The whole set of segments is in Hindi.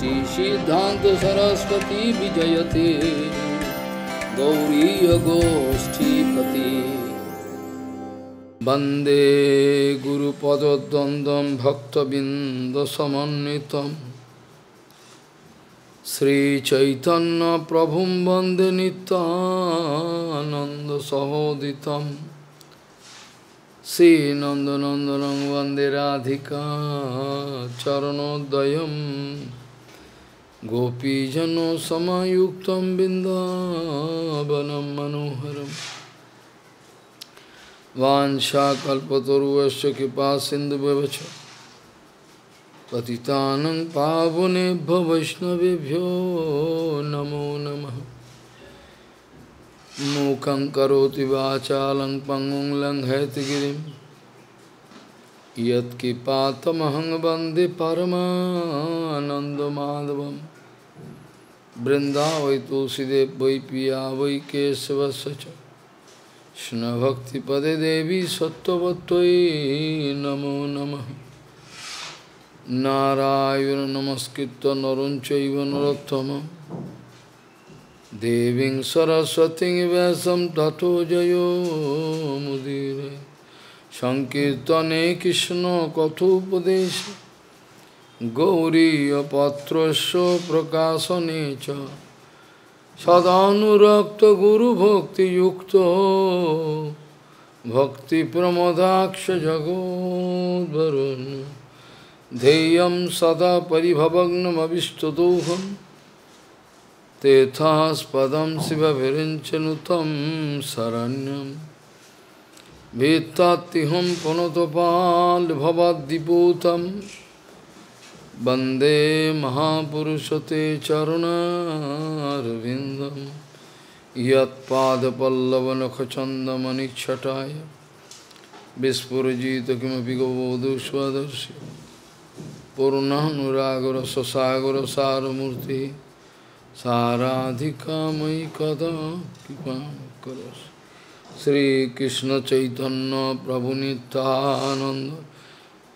श्री सिद्धान्तसरस्वतीविजयते गौरीयगोष्ठीपति वन्दे गुरुपदद्वन्द्वं भक्तविन्दसमन्वितं श्रीचैतन्यप्रभुं वन्दे नितानन्दसहोदितं श्रीनन्दनन्दनं वन्दे राधिका चरणोदयम् गोपीजनों समायुक्तं बिन्दावनं मनोहरम् वाञ्छाकल्पतरुवश्च कृपा सिन्धुभ्यवच पतितानं पावनेभ्य वैष्णवेभ्यो नमो नम मूकं करोति वाचालं पङ्गुं लङ्घयतिगिरिं यत्किपातमहं वन्दे বৃন্দা ওই তুলসীদেব বৈ পিয়া বৈ কেশবস্য কৃষ্ণ ভক্তিপদে দেবী সত্যবত্যই নমো নম নারায়ণ নমস্কৃত নরঞ্চৈব নরোত্তম দেবীং সরস্বতীং ব্যাসম তথো জয় মুদিরে সংকীর্তনে কৃষ্ণ কথোপদেশে গৌরীপত্রস্য প্রকাশনে চ সদানুরক্ত ভক্তি প্রমদাক্ষ জগদ্বরুণ ধেয়ম সদা পরিভবগ্নমবিষ্টদোহম তেথাস্পদম শিবভিঞ্চনুতম শরণ্যম ভিত্তাহম পুনতপাল ভবাদ্দিপূতম वन्दे महापुरुषते चरुणारविन्दं यत्पादपल्लवनखचन्दमनिच्छटाय विस्फुरजित किमपि गवोदुष्वदर्शि पूर्णानुरागरससागरसारमूर्ति साराधिकामयि कदा कृपां करोसि श्रीकृष्णचैतन्यप्रभुनितानन्द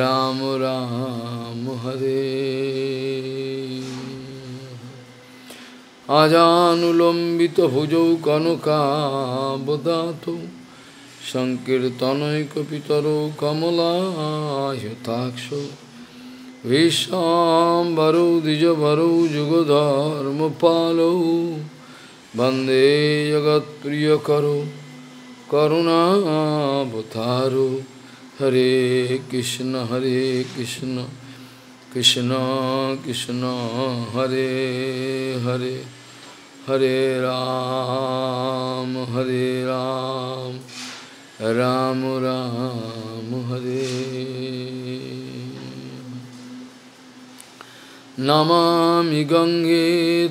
রাম রাম হরে আজানুলম্বিত ভুজৌ কনকাবদাত সংকীর্তনৈকিতর কমলাহ্যতাক্ষ ভীষাম্বরৌ দ্বিজবরৌ যুগধর্মপালৌ বন্দে জগৎপ্রিয় করো করুণাবতারো हरे कृष्ण हरे कृष्ण कृष्ण कृष्ण हरे हरे हरे राम हरे राम राम राम हरे नमा गंगे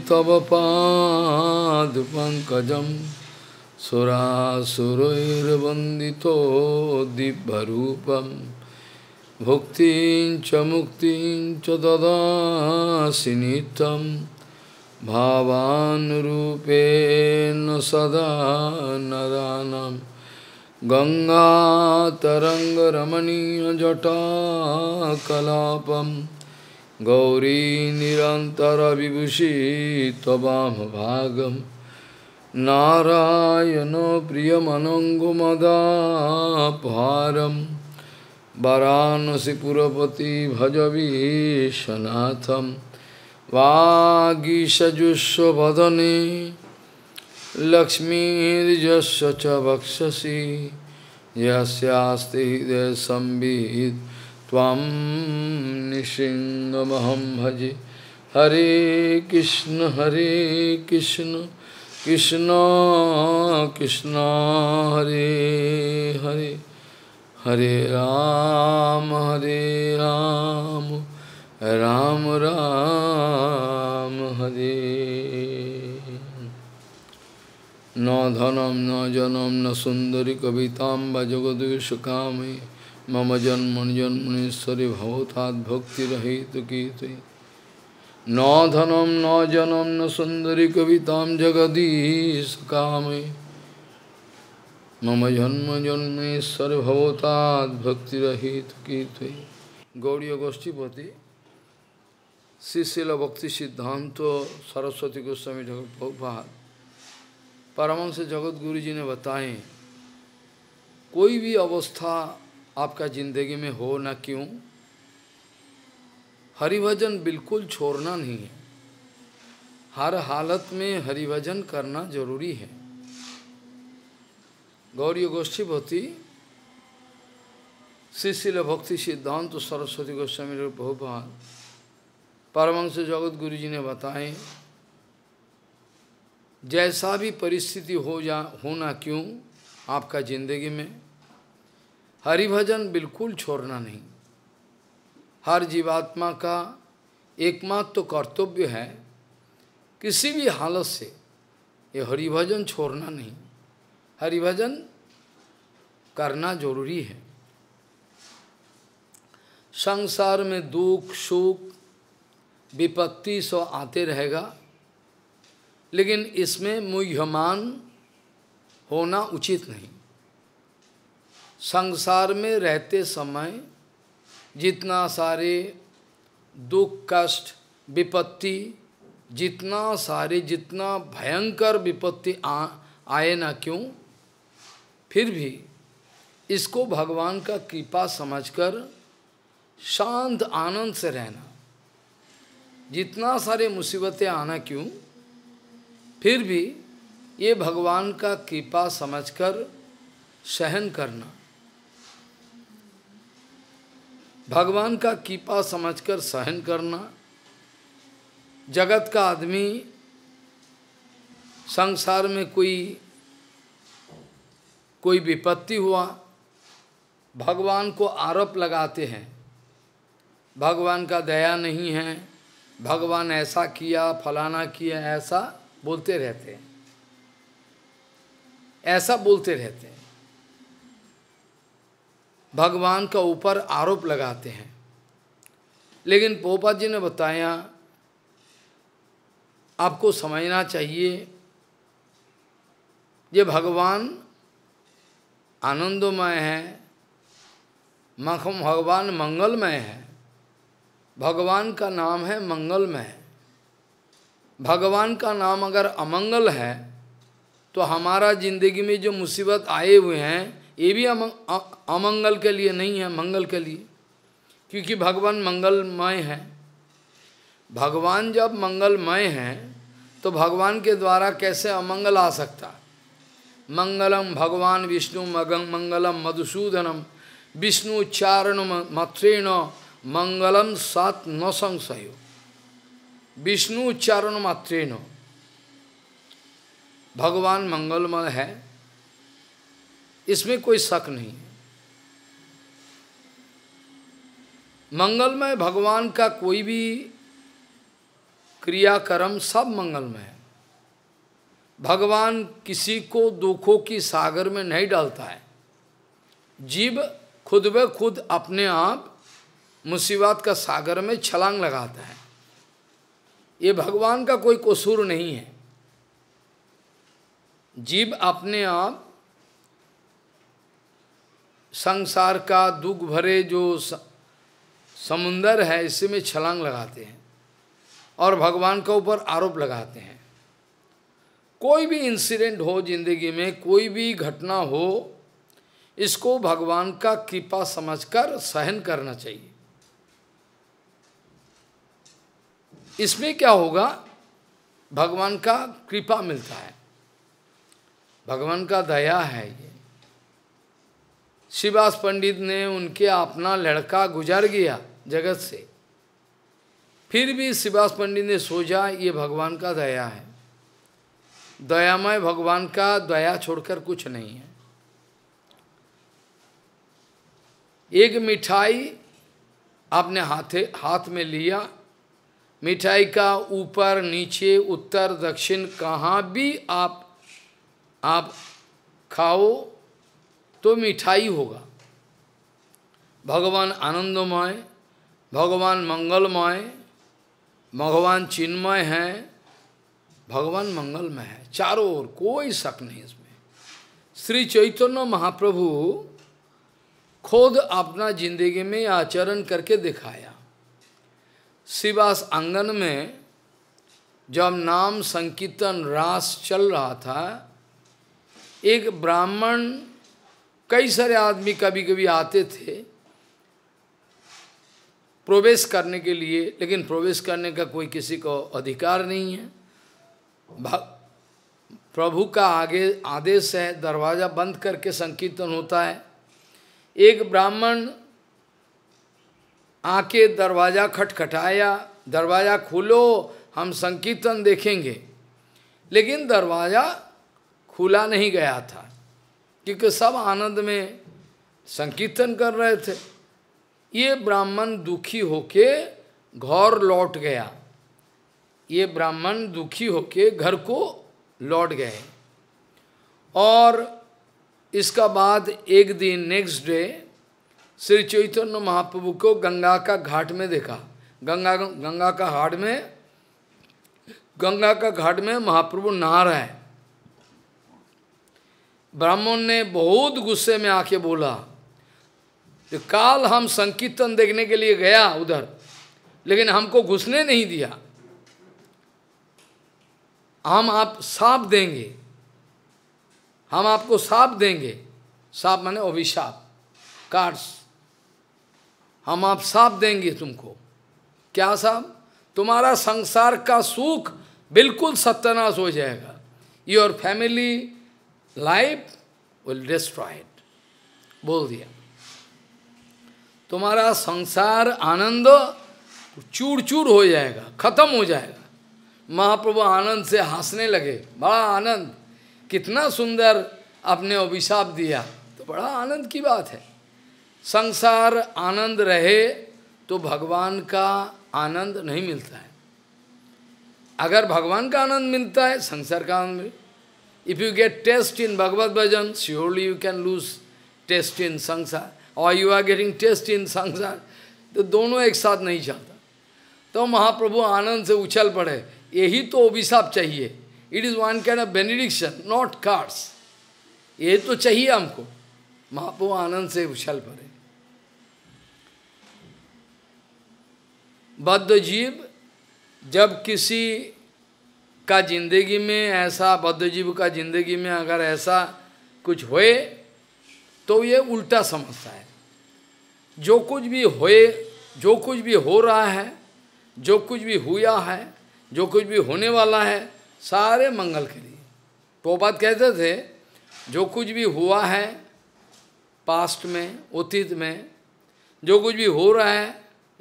तव पाद पंकजम सुरासुरैर्वन्दितो दिव्यरूपं भुक्तिं च मुक्तिं च ददासि नित्यं भावानुरूपेण सदा नदानं गङ्गातरङ्गरमणीयजटाकलापं गौरी निरन्तरविभूषि त्ववामभागम् नारायणो प्रियमनङ्गुमदापारं वरानसिपुरपति भजवीशनाथं वागीषजुष्वदने लक्ष्मीर्जस्य च वक्षसि यस्यास्ति हृदयसंवित् त्वं निशिङ्गमहं भजे हरे कृष्ण हरे Krishna Krishna, Krishna, Hare Hare, Hare Ram, Hare Ram, Ram Ram, Hare. Na dhanam, na janam, na sundari kavitam, bhajagadvi shukami, mama janman janmaniswari bhavatat bhakti rahitu kītai. न धनम न जनम न सुंदरी कविता जगदीश कामे मम जन्म जन्मेश्वर सर्वता भक्तिरहित कीर्ति गौड़ी गोष्ठीपति श्रीशिल भक्ति सिद्धांत सरस्वती गोस्वामी जगत भगवान परमंश जगत गुरु जी ने बताए कोई भी अवस्था आपका जिंदगी में हो ना क्यों हरिभजन बिल्कुल छोड़ना नहीं है हर हालत में हरिभजन करना जरूरी है गौरी गोष्ठी भक्ति शिशिल भक्ति सिद्धांत तो सरस्वती गोस्वामी भोपाल परमंश जगत गुरु जी ने बताए जैसा भी परिस्थिति हो जा होना क्यों आपका जिंदगी में हरिभजन बिल्कुल छोड़ना नहीं हर जीवात्मा का एकमात्र तो कर्तव्य है किसी भी हालत से ये हरिभजन छोड़ना नहीं हरिभजन करना जरूरी है संसार में दुख सुख विपत्ति सो आते रहेगा लेकिन इसमें मुह्यमान होना उचित नहीं संसार में रहते समय जितना सारे दुख कष्ट विपत्ति जितना सारे जितना भयंकर विपत्ति आए ना क्यों फिर भी इसको भगवान का कृपा समझकर शांत आनंद से रहना जितना सारे मुसीबतें आना क्यों फिर भी ये भगवान का कृपा समझकर सहन करना भगवान का कीपा समझकर सहन करना जगत का आदमी संसार में कोई कोई विपत्ति हुआ भगवान को आरोप लगाते हैं भगवान का दया नहीं है भगवान ऐसा किया फलाना किया ऐसा बोलते रहते हैं ऐसा बोलते रहते हैं भगवान का ऊपर आरोप लगाते हैं लेकिन पोपा जी ने बताया आपको समझना चाहिए ये भगवान आनंदमय है मखम भगवान मंगलमय है भगवान का नाम है मंगलमय भगवान का नाम अगर अमंगल है तो हमारा जिंदगी में जो मुसीबत आए हुए हैं ये भी अमंगल के लिए नहीं है मंगल के लिए क्योंकि भगवान मंगलमय है भगवान जब मंगलमय है तो भगवान के द्वारा कैसे अमंगल आ सकता मंगलम भगवान विष्णु मगं मंगलम मधुसूदनम विष्णु उच्चारण मथ्रेण मंगलम सात न संशय विष्णु उच्चारण मात्रेण भगवान मंगलमय है इसमें कोई शक नहीं है मंगलमय भगवान का कोई भी क्रियाक्रम सब मंगलमय है भगवान किसी को दुखों की सागर में नहीं डालता है जीव खुद ब खुद अपने आप मुसीबत का सागर में छलांग लगाता है ये भगवान का कोई कसूर नहीं है जीव अपने आप संसार का दुख भरे जो समुंदर है इसमें छलांग लगाते हैं और भगवान के ऊपर आरोप लगाते हैं कोई भी इंसिडेंट हो जिंदगी में कोई भी घटना हो इसको भगवान का कृपा समझकर सहन करना चाहिए इसमें क्या होगा भगवान का कृपा मिलता है भगवान का दया है ये शिवास पंडित ने उनके अपना लड़का गुजर गया जगत से फिर भी शिवास पंडित ने सोचा ये भगवान का दया है दयामय भगवान का दया छोड़कर कुछ नहीं है एक मिठाई आपने हाथे हाथ में लिया मिठाई का ऊपर नीचे उत्तर दक्षिण कहाँ भी आप आप खाओ तो मिठाई होगा भगवान आनंदमय भगवान मंगलमय भगवान चिन्मय है भगवान मंगलमय है चारों ओर कोई शक नहीं इसमें श्री चैतन्य महाप्रभु खुद अपना जिंदगी में आचरण करके दिखाया शिवास आंगन में जब नाम संकीर्तन रास चल रहा था एक ब्राह्मण कई सारे आदमी कभी कभी आते थे प्रवेश करने के लिए लेकिन प्रवेश करने का कोई किसी को अधिकार नहीं है प्रभु का आगे आदेश है दरवाज़ा बंद करके संकीर्तन होता है एक ब्राह्मण आके दरवाज़ा खटखटाया दरवाज़ा खोलो हम संकीर्तन देखेंगे लेकिन दरवाज़ा खुला नहीं गया था क्योंकि सब आनंद में संकीर्तन कर रहे थे ये ब्राह्मण दुखी होके घर लौट गया ये ब्राह्मण दुखी होके घर को लौट गए और इसका बाद एक दिन नेक्स्ट डे श्री चैतन्य महाप्रभु को गंगा का घाट में देखा गंगा गंगा का घाट में गंगा का घाट में महाप्रभु नहा रहे है ब्राह्मण ने बहुत गुस्से में आके बोला तो काल हम संकीर्तन देखने के लिए गया उधर लेकिन हमको घुसने नहीं दिया हम आप साप देंगे हम आपको साप देंगे साप माने अभिशाप कार्ड्स हम आप साप देंगे तुमको क्या साहब तुम्हारा संसार का सुख बिल्कुल सत्यानाश हो जाएगा your family Life will destroy it. बोल दिया तुम्हारा संसार आनंद चूर चूर हो जाएगा खत्म हो जाएगा महाप्रभु आनंद से हंसने लगे बड़ा आनंद कितना सुंदर आपने अभिशाप दिया तो बड़ा आनंद की बात है संसार आनंद रहे तो भगवान का आनंद नहीं मिलता है अगर भगवान का आनंद मिलता है संसार का आनंद मिलता If you get taste in Bhagavad Bhajan, surely you can lose taste in Sansar. Or you are getting taste in Sansar. तो दोनों एक साथ नहीं चलता तो महाप्रभु आनंद से उछल पड़े यही तो अभिशाप चाहिए it is one kind of benediction not cards ये तो चाहिए हमको महाप्रभु आनंद से उछल पड़े बद्ध जीव जब किसी का जिंदगी में ऐसा बद्ध जीव का जिंदगी में अगर ऐसा कुछ होए तो ये उल्टा समझता है जो कुछ भी होए जो कुछ भी हो रहा है जो कुछ भी हुआ है जो कुछ भी होने वाला है सारे मंगल के लिए तो बात कहते थे जो कुछ भी हुआ है पास्ट में अतीत में जो कुछ भी हो रहा है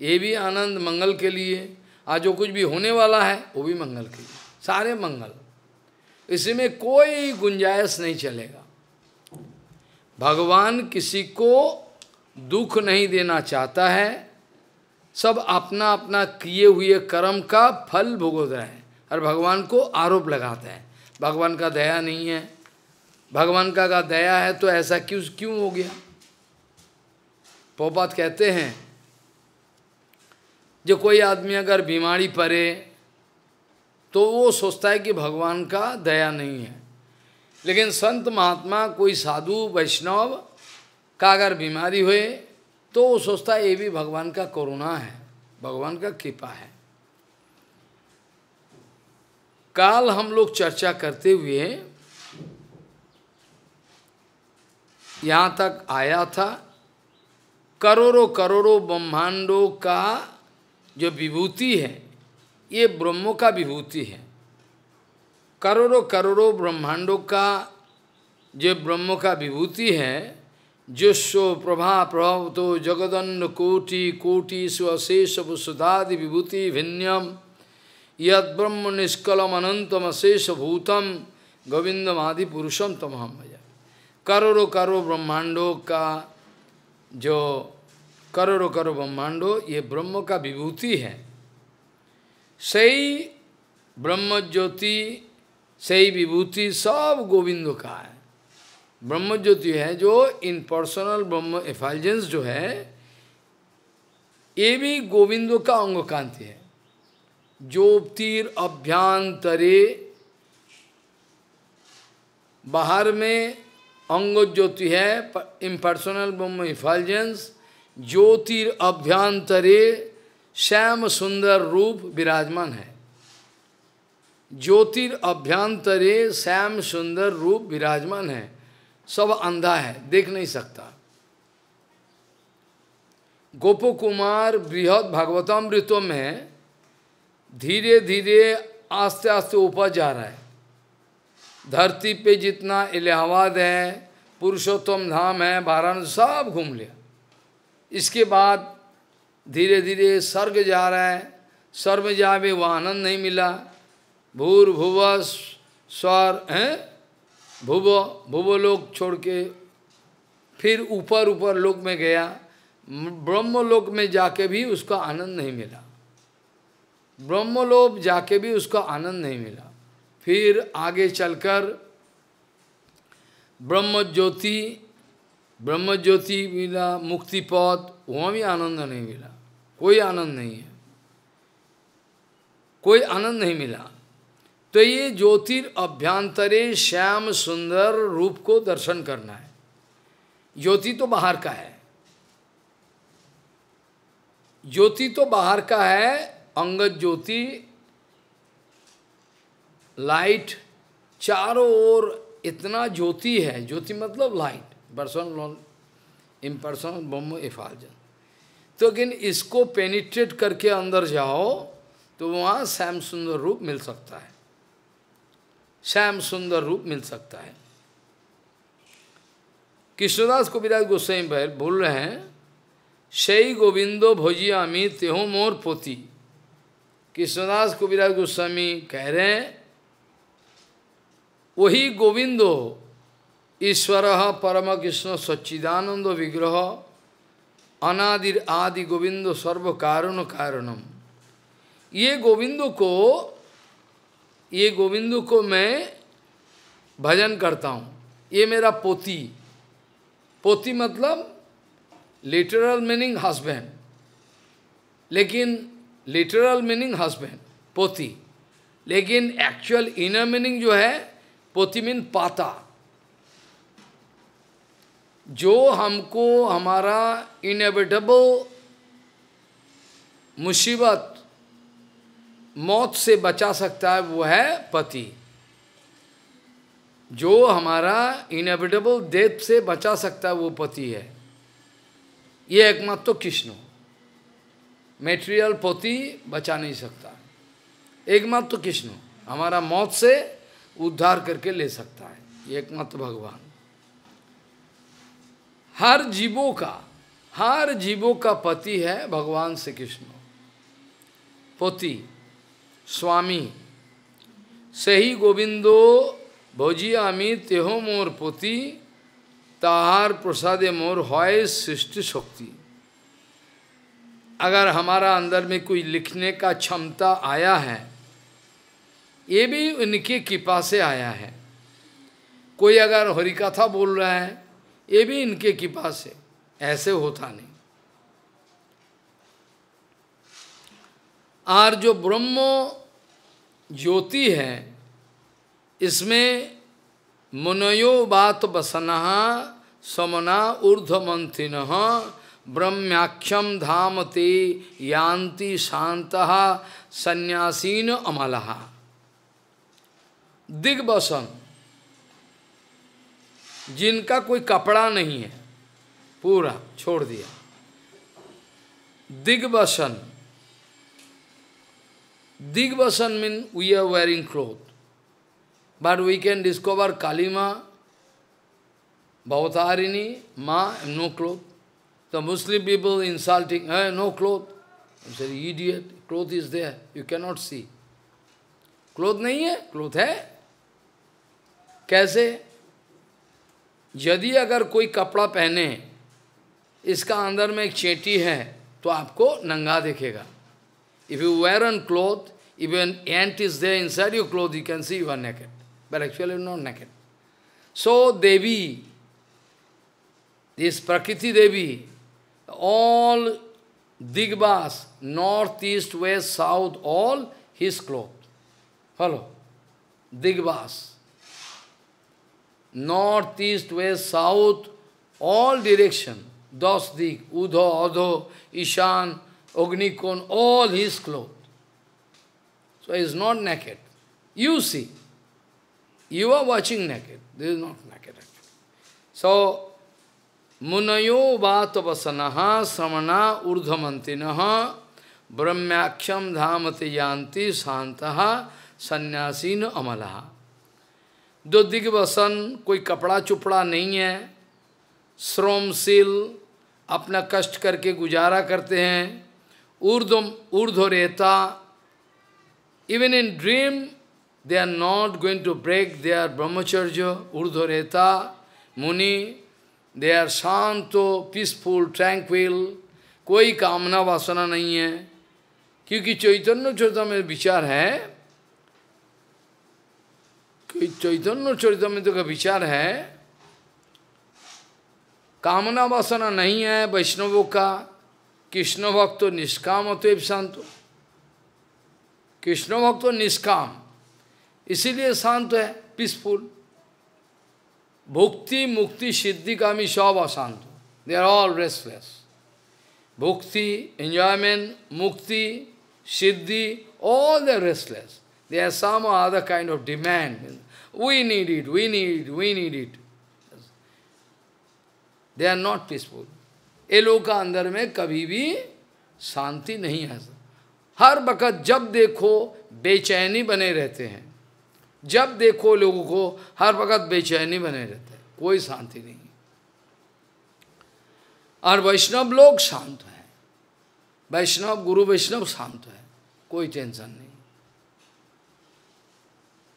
ये भी आनंद मंगल के लिए और जो कुछ भी होने वाला है वो भी मंगल के लिए सारे मंगल इसमें कोई गुंजाइश नहीं चलेगा भगवान किसी को दुख नहीं देना चाहता है सब अपना अपना किए हुए कर्म का फल भुगत रहे हैं और भगवान को आरोप लगाते हैं भगवान का दया नहीं है भगवान का का दया है तो ऐसा क्यों क्यों हो गया पोपात कहते हैं जो कोई आदमी अगर बीमारी पड़े तो वो सोचता है कि भगवान का दया नहीं है लेकिन संत महात्मा कोई साधु वैष्णव का अगर बीमारी हुए तो वो सोचता है ये भी भगवान का करुणा है भगवान का कृपा है काल हम लोग चर्चा करते हुए यहाँ तक आया था करोड़ों करोड़ों ब्रह्मांडों का जो विभूति है ये ब्रह्मों का विभूति है करोड़ों करोड़ों ब्रह्मांडों का जो ब्रह्मों का विभूति है जोशो प्रभा प्रभाव तो जगदंड कोटि कोटि स्वशेष सुधादि विभूति भिन्नम यद ब्रह्म निष्कलम अनंतम अशेष भूतम गोविंदम आदि पुरुषम तमहम भजन करोड़ों करोड़ ब्रह्मांडों का जो करोड़ों करोड़ ब्रह्मांडों ये ब्रह्म का विभूति है सही ब्रह्म ज्योति सही विभूति सब गोविंद का है ब्रह्म ज्योति है जो पर्सनल ब्रह्म एफाइजेंस जो है ये भी गोविंद का अंग कांति है ज्योतिर अभ्यांतरे बाहर में अंग ज्योति है इम्पर्सनल ब्रह्म इफॉलजेंस ज्योतिर अभ्यांतरे श्याम सुंदर रूप विराजमान है ज्योतिर अभ्यंतरे श्याम सुंदर रूप विराजमान है सब अंधा है देख नहीं सकता गोपो कुमार बृहद भागवतामृतों में धीरे धीरे आस्ते आस्ते ऊपर जा रहा है धरती पे जितना इलाहाबाद है पुरुषोत्तम धाम है वाराणसी सब घूम लिया इसके बाद धीरे धीरे स्वर्ग जा रहा है स्वर्ग भी वह आनंद नहीं मिला भूर भुव स्वर हैं भुव भुव लोक छोड़ के फिर ऊपर ऊपर लोक में गया ब्रह्म लोक में जाके भी उसका आनंद नहीं मिला ब्रह्म लोक जाके भी उसका आनंद नहीं मिला फिर आगे चलकर ब्रह्म ज्योति ब्रह्म ज्योति मिला मुक्ति पद वहाँ भी आनंद नहीं मिला कोई आनंद नहीं है कोई आनंद नहीं मिला तो ये ज्योतिर अभ्यंतरे श्याम सुंदर रूप को दर्शन करना है ज्योति तो बाहर का है ज्योति तो बाहर का है अंगद ज्योति लाइट चारों ओर इतना ज्योति है ज्योति मतलब लाइट बरसन इम इम्पर्सन बम इफाजन तो लेकिन इसको पेनिट्रेट करके अंदर जाओ तो वहाँ श्याम सुंदर रूप मिल सकता है श्याम सुंदर रूप मिल सकता है कृष्णदास को विराज गोस्वाई भाई बोल रहे हैं शई गोविंदो मी तेहो मोर पोती कृष्णदास को विराज गोस्वामी कह रहे हैं वही गोविंदो ईश्वर परम कृष्ण सच्चिदानंद विग्रह अनादिर आदि गोविंद सर्व कारण कारणम ये गोविंद को ये गोविंद को मैं भजन करता हूँ ये मेरा पोती पोती मतलब लिटरल मीनिंग हस्बैंड लेकिन लिटरल मीनिंग हस्बैंड पोती लेकिन एक्चुअल इनर मीनिंग जो है पोती मीन पाता जो हमको हमारा इनएविटेबल मुसीबत मौत से बचा सकता है वो है पति जो हमारा इनएविटेबल डेथ से बचा सकता है वो पति है ये एकमात्र तो कृष्ण मेटेरियल पति बचा नहीं सकता एकमात्र तो कृष्ण हमारा मौत से उद्धार करके ले सकता है ये एकमात्र भगवान हर जीवों का हर जीवों का पति है भगवान श्री कृष्ण पति स्वामी से ही गोविंदो भौजियामी तेहो मोर पति ताहार प्रसादे मोर हॉय सृष्टि शक्ति अगर हमारा अंदर में कोई लिखने का क्षमता आया है ये भी उनकी कृपा से आया है कोई अगर हरिकथा बोल रहा है ये भी इनके कृपा से ऐसे होता नहीं और जो ब्रह्म ज्योति है इसमें मुनयो बात बसनहा समना ऊर्धमंथिन ब्रह्माख्यम धाम ते यान्ति शांत सन्यासीन अमलहा दिग्वसन जिनका कोई कपड़ा नहीं है पूरा छोड़ दिया दिग्वसन दिग्वसन mean we are wearing cloth but we can discover कालीमा Bhavatarini मा am no cloth the Muslim people insulting है no cloth idiot cloth is there you can not C cloth नहीं है क्लोथ है कैसे यदि अगर कोई कपड़ा पहने इसका अंदर में एक चेटी है तो आपको नंगा देखेगा if you wear an cloth even ant is there inside you cloth you can see you are naked but actually not naked so Devi this Prakriti Devi all दिग्बास north east west south all his cloth hello दिग्बास north, east, west, south, all direction, Dasdik, Udho, Adho, Ishan, Ognikon, all his clothes. So he is not naked. You see. You are watching naked. This is not naked actually. So, Munayo Vatavasanaha Samana Urdhamantinaha Brahmyakshyam Dhamati Yanti Santaha Sannyasina Amalaha. दो दिग्वसन कोई कपड़ा चुपड़ा नहीं है श्रोमशील अपना कष्ट करके गुजारा करते हैं ऊर्ध ऊर्ध रेता even in dream they are not going to break they are ब्रह्मचर्य ऊर्ध रेता मुनि दे आर शांत पीसफुल ट्रैंक्विल कोई कामना वासना नहीं है क्योंकि चैतन्य चौथा में विचार है कि चैतन्य चरितमित का विचार है कामना वासना नहीं है वैष्णवों का कृष्ण भक्त तो निष्काम तो शांत कृष्ण भक्त तो निष्काम इसीलिए शांत है पीसफुल भुक्ति मुक्ति सिद्धि का सब अशांत दे आर ऑल रेस्टलेस भुक्ति एंजॉयमेंट मुक्ति सिद्धि all they restless they are some other kind of demand We need it, we need it, we need it. They are not peaceful. एलो का अंदर में कभी भी शांति नहीं है हर वक़्त जब देखो बेचैनी बने रहते हैं जब देखो लोगों को हर वक़्त बेचैनी बने रहते हैं कोई शांति नहीं और वैष्णव लोग शांत हैं वैष्णव गुरु वैष्णव शांत है कोई टेंशन नहीं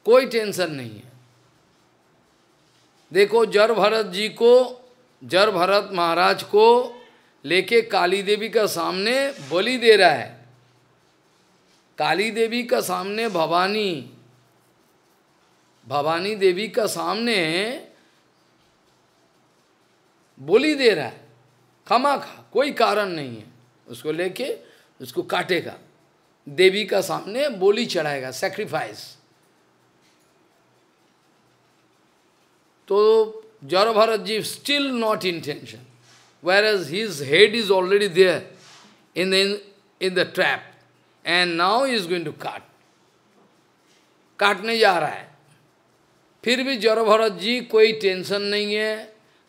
कोई टेंशन नहीं है देखो जर भरत जी को जर भरत महाराज को लेके काली देवी का सामने बलि दे रहा है काली देवी का सामने भवानी भवानी देवी का सामने बोली दे रहा है खमा खा कोई कारण नहीं है उसको लेके उसको काटेगा देवी का सामने बोली चढ़ाएगा सेक्रीफाइस तो So, Jarabharatji still not intention. Whereas where as his head is already there in in the trap and now is going to काट काटने जा रहा है फिर भी जौर भरत जी कोई टेंशन नहीं है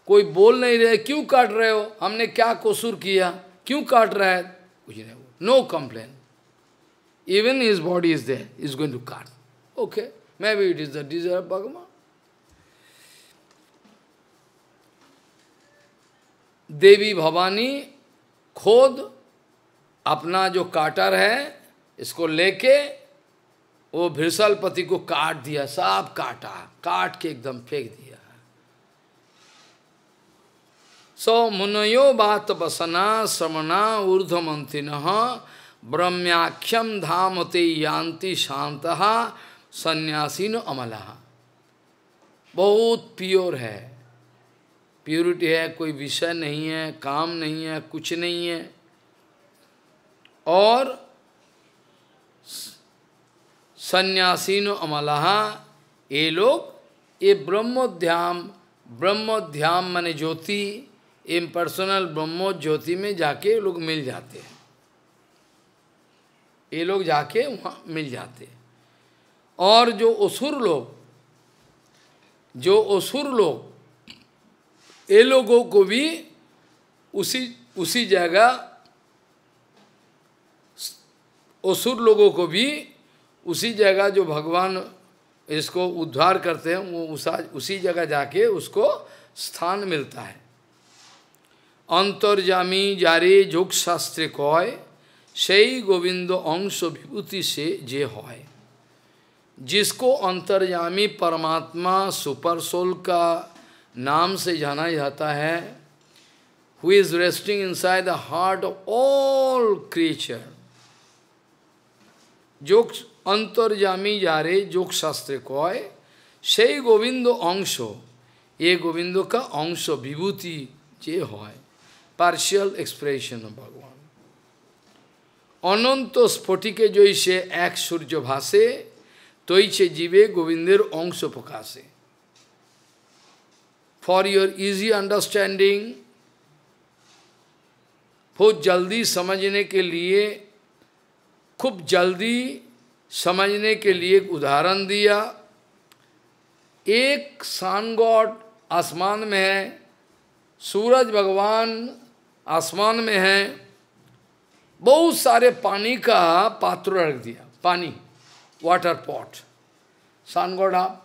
कोई बोल नहीं रहे क्यों काट रहे हो हमने क्या कसूर किया क्यों काट रहा है कुछ नहीं no complain even his body is there is going to काट okay may be it is the deserve भगवान देवी भवानी खोद अपना जो काटर है इसको लेके वो पति को काट दिया सब काटा काट के एकदम फेंक दिया सो मुनयो बात बसना श्रमणा न ब्रह्म्याख्यम धाम ते यान्ति शांत सन्यासीन अमला बहुत प्योर है प्योरिटी है कोई विषय नहीं है काम नहीं है कुछ नहीं है और सन्यासीनो अमलहा ये लोग ये ब्रह्मोध्याम ब्रह्मोध्याम माने ज्योति पर्सनल ब्रह्मो ज्योति में जाके लोग मिल जाते हैं ये लोग जाके वहाँ मिल जाते हैं और जो असुर लोग जो असुर लोग ये लोगों को भी उसी उसी जगह असुर लोगों को भी उसी जगह जो भगवान इसको उद्धार करते हैं वो उसा उसी जगह जाके उसको स्थान मिलता है अंतर्जामी जारे जोग शास्त्र कय से गोविंद अंश विभूति से जे होय जिसको अंतर्जामी परमात्मा सुपर सोल का নাম সে जाना जाता है who is resting inside the heart of all creature. যোগ অন্তর্জামী যারে যোগ শাস্ত্রে কয় সেই গোবিন্দ অংশ এ গোবিন্দ কা অংশ বিভূতি যে হয় পার্শিয়াল এক্সপ্রেশন অফ ভগবান অনন্ত স্ফটিকে জৈসে এক সূর্য ভাসে তৈছে জীবে গোবিন্দের অংশ প্রকাশে for your easy understanding, बहुत जल्दी समझने के लिए खूब जल्दी समझने के लिए एक उदाहरण दिया एक सन गॉड आसमान में है सूरज भगवान आसमान में है बहुत सारे पानी का पात्र रख दिया पानी वाटर पॉट सन गॉड आप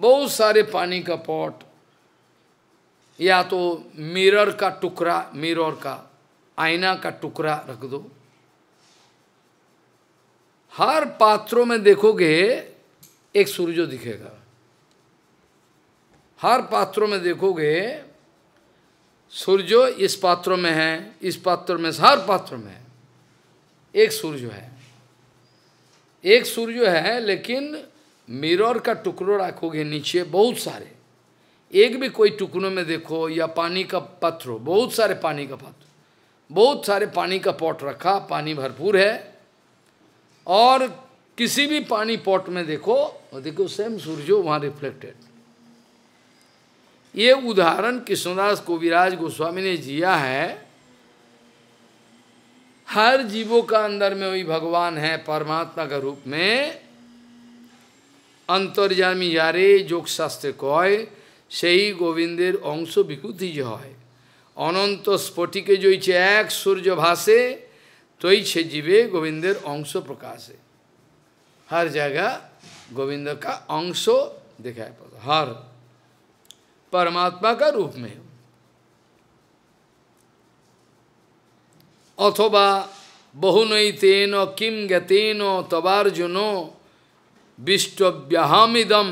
बहुत सारे पानी का पॉट या तो मिरर का टुकड़ा मिरर का आईना का टुकड़ा रख दो हर पात्रों में देखोगे एक सूर्य दिखेगा हर पात्रों में देखोगे सूर्य इस पात्र में है इस पात्र में हर पात्र में एक सूर्य है एक सूर्य है लेकिन मिरर का टुकड़ो रखोगे नीचे बहुत सारे एक भी कोई टुकड़ों में देखो या पानी का पत्र बहुत सारे पानी का पत्र बहुत सारे पानी का पॉट रखा पानी भरपूर है और किसी भी पानी पॉट में देखो और देखो सेम सूर्य वहाँ रिफ्लेक्टेड ये उदाहरण कृष्णदास कोविराज गोस्वामी ने जिया है हर जीवों का अंदर में वही भगवान है परमात्मा के रूप में अंतर्जामी यारे जोग शास्त्र कोय সেই গোবিন্দের অংশ বিকুতি যে হয় অনন্ত স্ফটিকে জইছে এক সূর্য ভাসে তৈছে জীবে গোবিন্দের অংশ প্রকাশে হর জায়গা গোবিন্দ কা অংশ দেখায় পড়ে হর পরমাত্মা কা রূপ মে অথবা বহুনৈতেন কিং জ্ঞাতেন তবার্জুন বিষ্টব্যাহামিদম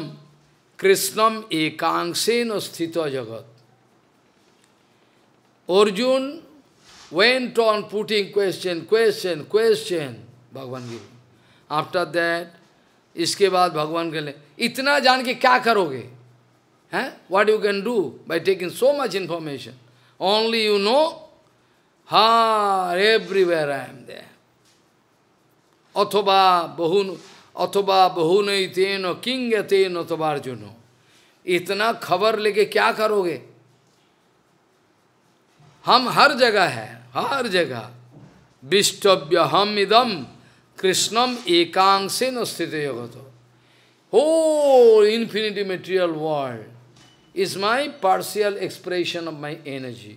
कृष्णम एकांशेन स्थित जगत Arjun went on putting question question question भगवान गिर आफ्टर दैट इसके बाद भगवान के लिए इतना जान के क्या करोगे हैं what you can do by taking so much information only you know हा एवरीवेयर आई एम देर अथवा बहुन अथवा बहु नहीं तेन किंग न तो अर्जुन इतना खबर लेके क्या करोगे हम हर जगह है हर जगह विष्टव्य हम इदम कृष्णम एकांश न स्थित जगत हो infinity material world is my partial expression of my energy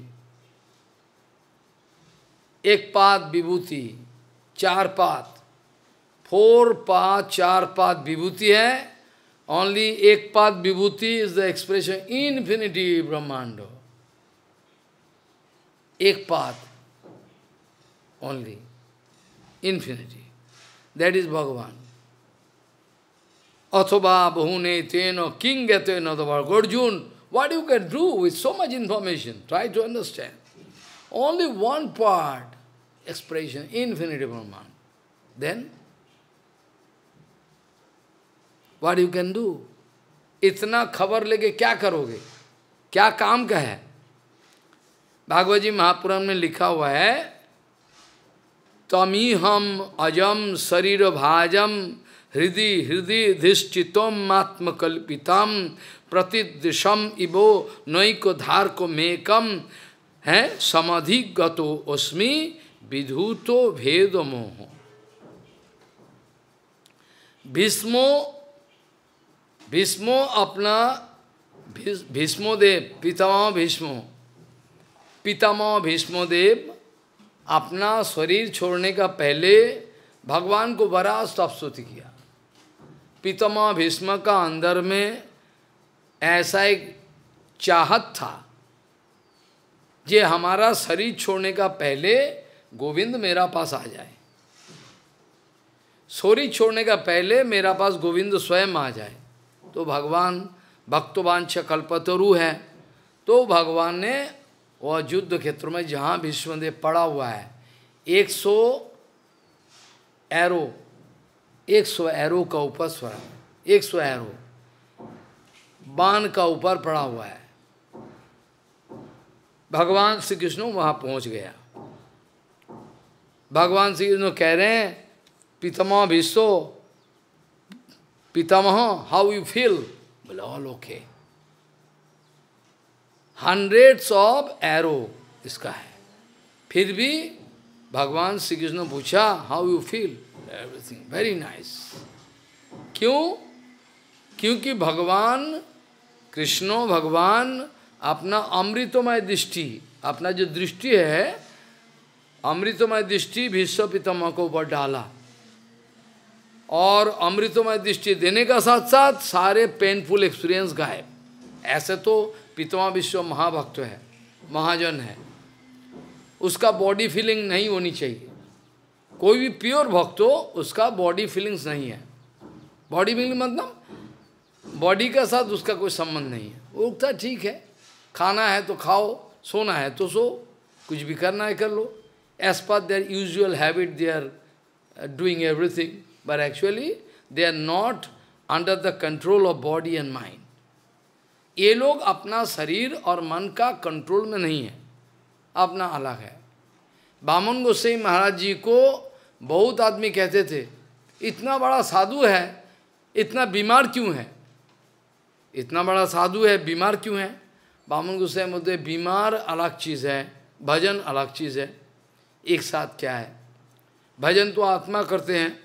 एक पात विभूति चार पात फोर पाद चार पाद विभूति है ओनली एक पाद विभूति इज द एक्सप्रेशन इन्फिनिटी ब्रह्मांड एक पाद ओनली इन्फिनिटी दैट इज भगवान अथवा बहुने तेन किंग तेन अथवा Arjun what you can do with so much information try to understand only one part expression infinity ब्रह्मांड then what you can do इतना खबर लेके क्या करोगे क्या काम का है भागवत जी महापुराण में लिखा हुआ है तमी हम अजम शरीर भाजम हृदय हृदय धिष्ठितम आत्मकल्पितम प्रतिदिशम इवो नैक धार को मेकम है समाधि गतो अस्मि विधूतो भेद भीष्मो भीष्मो अपना देव पितामह भीष्मो पितामह देव अपना शरीर छोड़ने का पहले भगवान को बड़ा स्तुति किया पितामह भीष्म का अंदर में ऐसा एक चाहत था जे हमारा शरीर छोड़ने का पहले गोविंद मेरा पास आ जाए शरीर छोड़ने का पहले मेरा पास गोविंद स्वयं आ जाए तो भगवान भक्तवांछ कल्पतरु है तो भगवान ने वह युद्ध क्षेत्र में जहाँ विश्वदेव पड़ा हुआ है एक सौ एरो एक सौ एरो का ऊपर स्वर एक सौ एरो बाण का ऊपर पड़ा हुआ है भगवान श्री कृष्ण वहाँ पहुँच गया भगवान श्री कृष्ण कह रहे हैं पितमा विश्व पितामह हाउ यू फील बोले all okay hundreds of arrow इसका है फिर भी भगवान श्री कृष्ण पूछा how you feel everything very nice क्यों क्योंकि भगवान कृष्णो भगवान अपना अमृतमय दृष्टि अपना जो दृष्टि है अमृतमय दृष्टि भीष्व पितामह को ऊपर डाला और अमृतमय दृष्टि देने का साथ साथ सारे पेनफुल एक्सपीरियंस गायब ऐसे तो पितमा विश्व महाभक्त है महाजन है उसका बॉडी फीलिंग नहीं होनी चाहिए कोई भी प्योर भक्त हो उसका बॉडी फीलिंग्स नहीं है बॉडी फीलिंग मतलब बॉडी का साथ उसका कोई संबंध नहीं है वो उगता ठीक है खाना है तो खाओ सोना है तो सो कुछ भी करना है कर लो एज पर their usual habit they are doing everything But actually, they are not under the control of body and mind. ये लोग अपना शरीर और मन का कंट्रोल में नहीं है अपना अलग है बामन गोसाई महाराज जी को बहुत आदमी कहते थे इतना बड़ा साधु है इतना बीमार क्यों है इतना बड़ा साधु है बीमार क्यों है बामन गोसाई मुद्दे बीमार अलग चीज़ है भजन अलग चीज़ है एक साथ क्या है भजन तो आत्मा करते हैं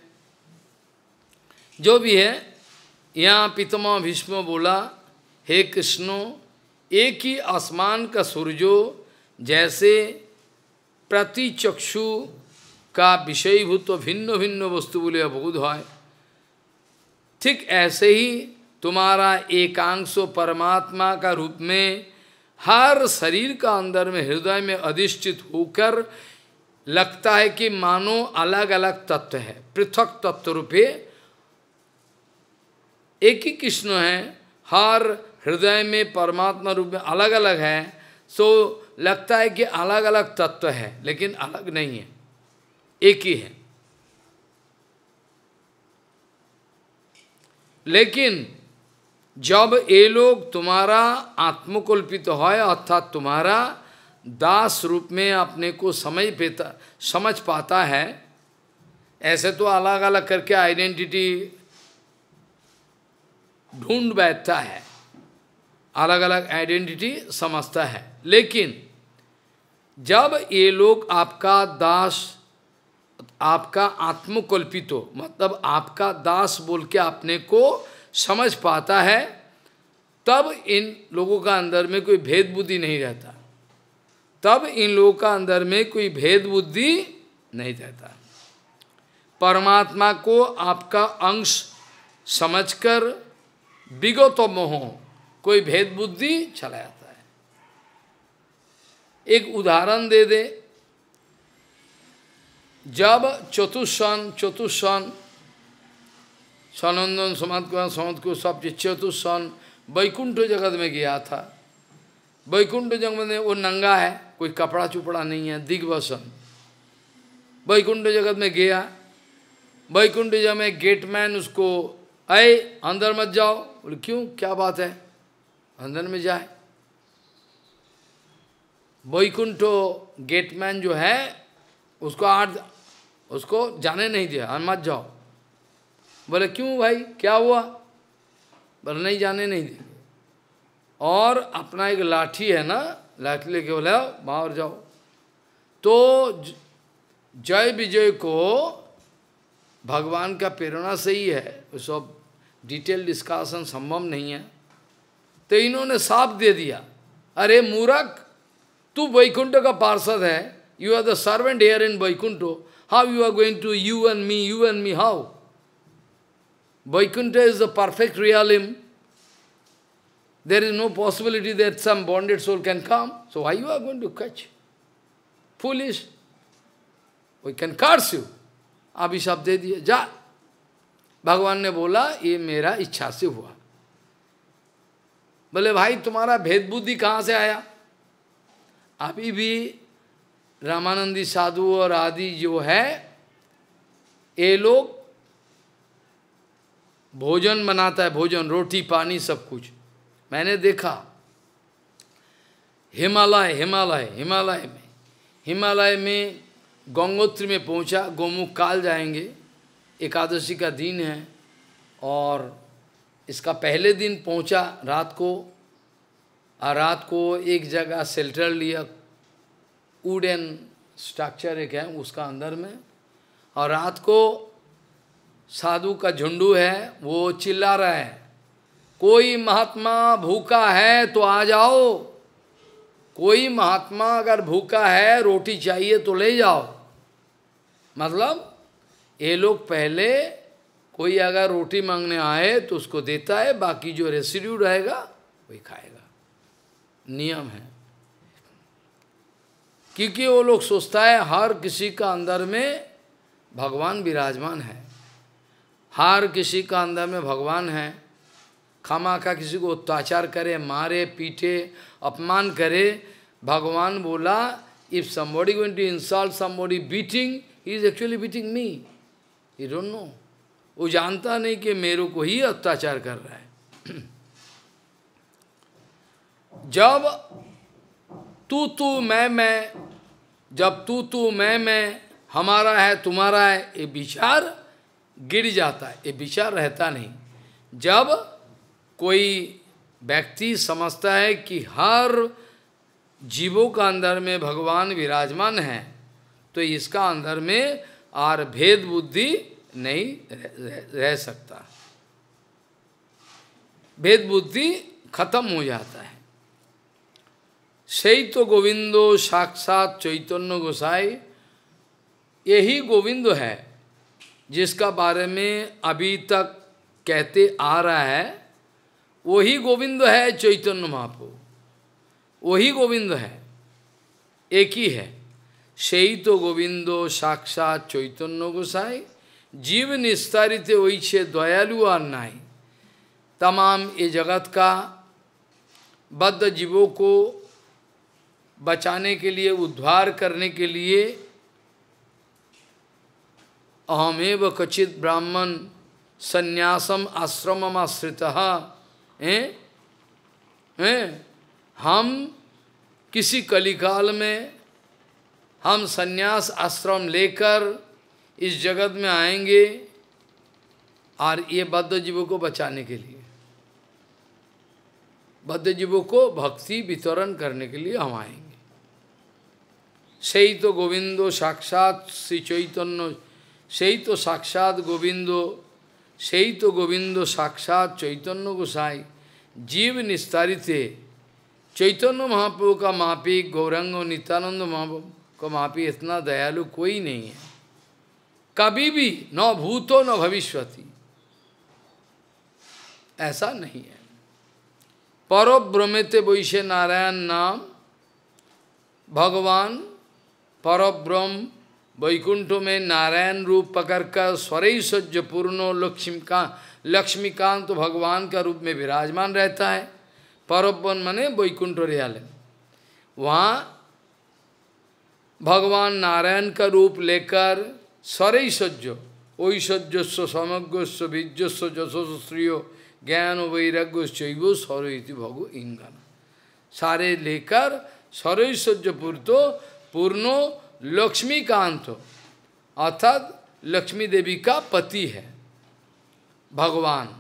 जो भी है यहाँ पितमा भीष्म बोला हे कृष्णो एक ही आसमान का सूर्यो जैसे प्रतिचक्षु का विषयभूत तो भिन्न भिन्न वस्तु बोले अभूत है ठीक ऐसे ही तुम्हारा एकांश परमात्मा का रूप में हर शरीर का अंदर में हृदय में अधिष्ठित होकर लगता है कि मानो अलग अलग तत्व है पृथक तत्व रूपे एक ही कृष्ण है हर हृदय में परमात्मा रूप में अलग अलग है सो लगता है कि अलग अलग तत्व है लेकिन अलग नहीं है एक ही है लेकिन जब ये लोग तुम्हारा आत्मकल्पित तो है अर्थात तुम्हारा दास रूप में अपने को समझ पेता समझ पाता है ऐसे तो अलग अलग करके आइडेंटिटी ढूंढ बैठता है अलग अलग आइडेंटिटी समझता है लेकिन जब ये लोग आपका दास आपका आत्मकल्पित हो मतलब आपका दास बोल के अपने को समझ पाता है तब इन लोगों का अंदर में कोई भेद बुद्धि नहीं रहता तब इन लोगों का अंदर में कोई भेद बुद्धि नहीं रहता परमात्मा को आपका अंश समझकर विगत मोह कोई भेद बुद्धि चला जाता है एक उदाहरण दे दे जब चतुष्सन चतुष्सन सनंदन समाज कुमार समात को सब चतुष्सन वैकुंठ जगत में गया था वैकुंठ जगत में वो नंगा है कोई कपड़ा चुपड़ा नहीं है दिग्वसन वैकुंठ जगत में गया वैकुंठ जगत में गेटमैन उसको अय अंदर मत जाओ बोले क्यों क्या बात है अंदर में जाए वैकुंठो गेटमैन जो है उसको आठ उसको जाने नहीं दिया मत जाओ बोले क्यों भाई क्या हुआ बोले नहीं जाने नहीं दिया और अपना एक लाठी है ना लाठी लेके बोले बाहर जाओ तो जय विजय को भगवान का प्रेरणा से ही है वो सब डिटेल डिस्काशन संभव नहीं है तो इन्होंने साफ दे दिया अरे मूरख तू वैकुंठ का पार्षद है you are the servant here in वैकुंठो how you are going to you and me you and me how Vaikuntha is the perfect realm there is no possibility that some bonded soul can come so I you are going to कच fool is we can curse you अभी सब दे दिए जा भगवान ने बोला ये मेरा इच्छा से हुआ बोले भाई तुम्हारा भेद बुद्धि कहाँ से आया अभी भी रामानंदी साधु और आदि जो है ये लोग भोजन बनाता है भोजन रोटी पानी सब कुछ मैंने देखा हिमालय हिमालय हिमालय में हिमालय में गंगोत्री में पहुंचा गोमुख काल जाएंगे एकादशी का दिन है और इसका पहले दिन पहुंचा रात को और रात को एक जगह सेल्टर लिया वुडन स्ट्रक्चर एक है उसका अंदर में और रात को साधु का झुंडू है वो चिल्ला रहा है कोई महात्मा भूखा है तो आ जाओ कोई महात्मा अगर भूखा है रोटी चाहिए तो ले जाओ मतलब ये लोग पहले कोई अगर रोटी मांगने आए तो उसको देता है बाकी जो रेसिड्यू रहेगा वही खाएगा नियम है क्योंकि वो लोग सोचता है हर किसी का अंदर में भगवान विराजमान है हर किसी का अंदर में भगवान है खामा का किसी को अत्याचार करे मारे पीटे अपमान करे भगवान बोला if somebody going to insult somebody beating he is actually beating you know वो जानता नहीं कि मेरे को ही अत्याचार कर रहा है जब तू तू मैं मैं जब तू तू मैं मैं हमारा है तुम्हारा है ये विचार गिर जाता है ये विचार रहता नहीं जब कोई व्यक्ति समझता है कि हर जीवों का अंदर में भगवान विराजमान है तो इसका अंदर में और भेद बुद्धि नहीं रह, रह सकता भेद बुद्धि खत्म हो जाता है सही तो गोविंदो साक्षात चैतन्य गोसाई यही गोविंद है जिसका बारे में अभी तक कहते आ रहा है वही गोविंद है चैतन्य महापो वही गोविंद है एक ही है से ही तो गोविंद साक्षात चैतन्य गोसाई जीव निस्तारित वैसे दयालु और नाई तमाम ये जगत का बद्ध जीवों को बचाने के लिए उद्धार करने के लिए अहमेव कचित ब्राह्मण संन्यासम आश्रम आश्रित हैं हम किसी कलिकाल में हम सन्यास आश्रम लेकर इस जगत में आएंगे और ये बद्ध जीवों को बचाने के लिए बद्ध जीवों को भक्ति वितरण करने के लिए हम आएंगे से ही तो गोविंदो साक्षात श्री चैतन्य से ही तो साक्षात गोविंदो से ही तो गोविंदो साक्षात चैतन्य गोसाई जीव निस्तारित चैतन्य महाप्रभु का मापिक गौरंग नित्यानंद महाप्रभु को मापी इतना दयालु कोई नहीं है कभी भी न भूतो न भविष्यति ऐसा नहीं है पर ब्रमित वैश्य नारायण नाम भगवान पर ब्रह्म वैकुंठ में नारायण रूप पकड़कर स्वरैश्वर्य पूर्णो लक्ष्मीका लक्ष्मीकांत तो भगवान का रूप में विराजमान रहता है परोब्रम मने वैकुंठ रियाल वहाँ भगवान नारायण का रूप लेकर स्वरैश्वर्य ऐश्वर्यस्व समग्रस्व बीजस्व जसोश्रियो ज्ञान वैराग्य सर स्वरिति भगो इंगन सारे लेकर स्वरैश्वर्य पूर्तो पूर्णो लक्ष्मीकांत अर्थात लक्ष्मी देवी का पति है भगवान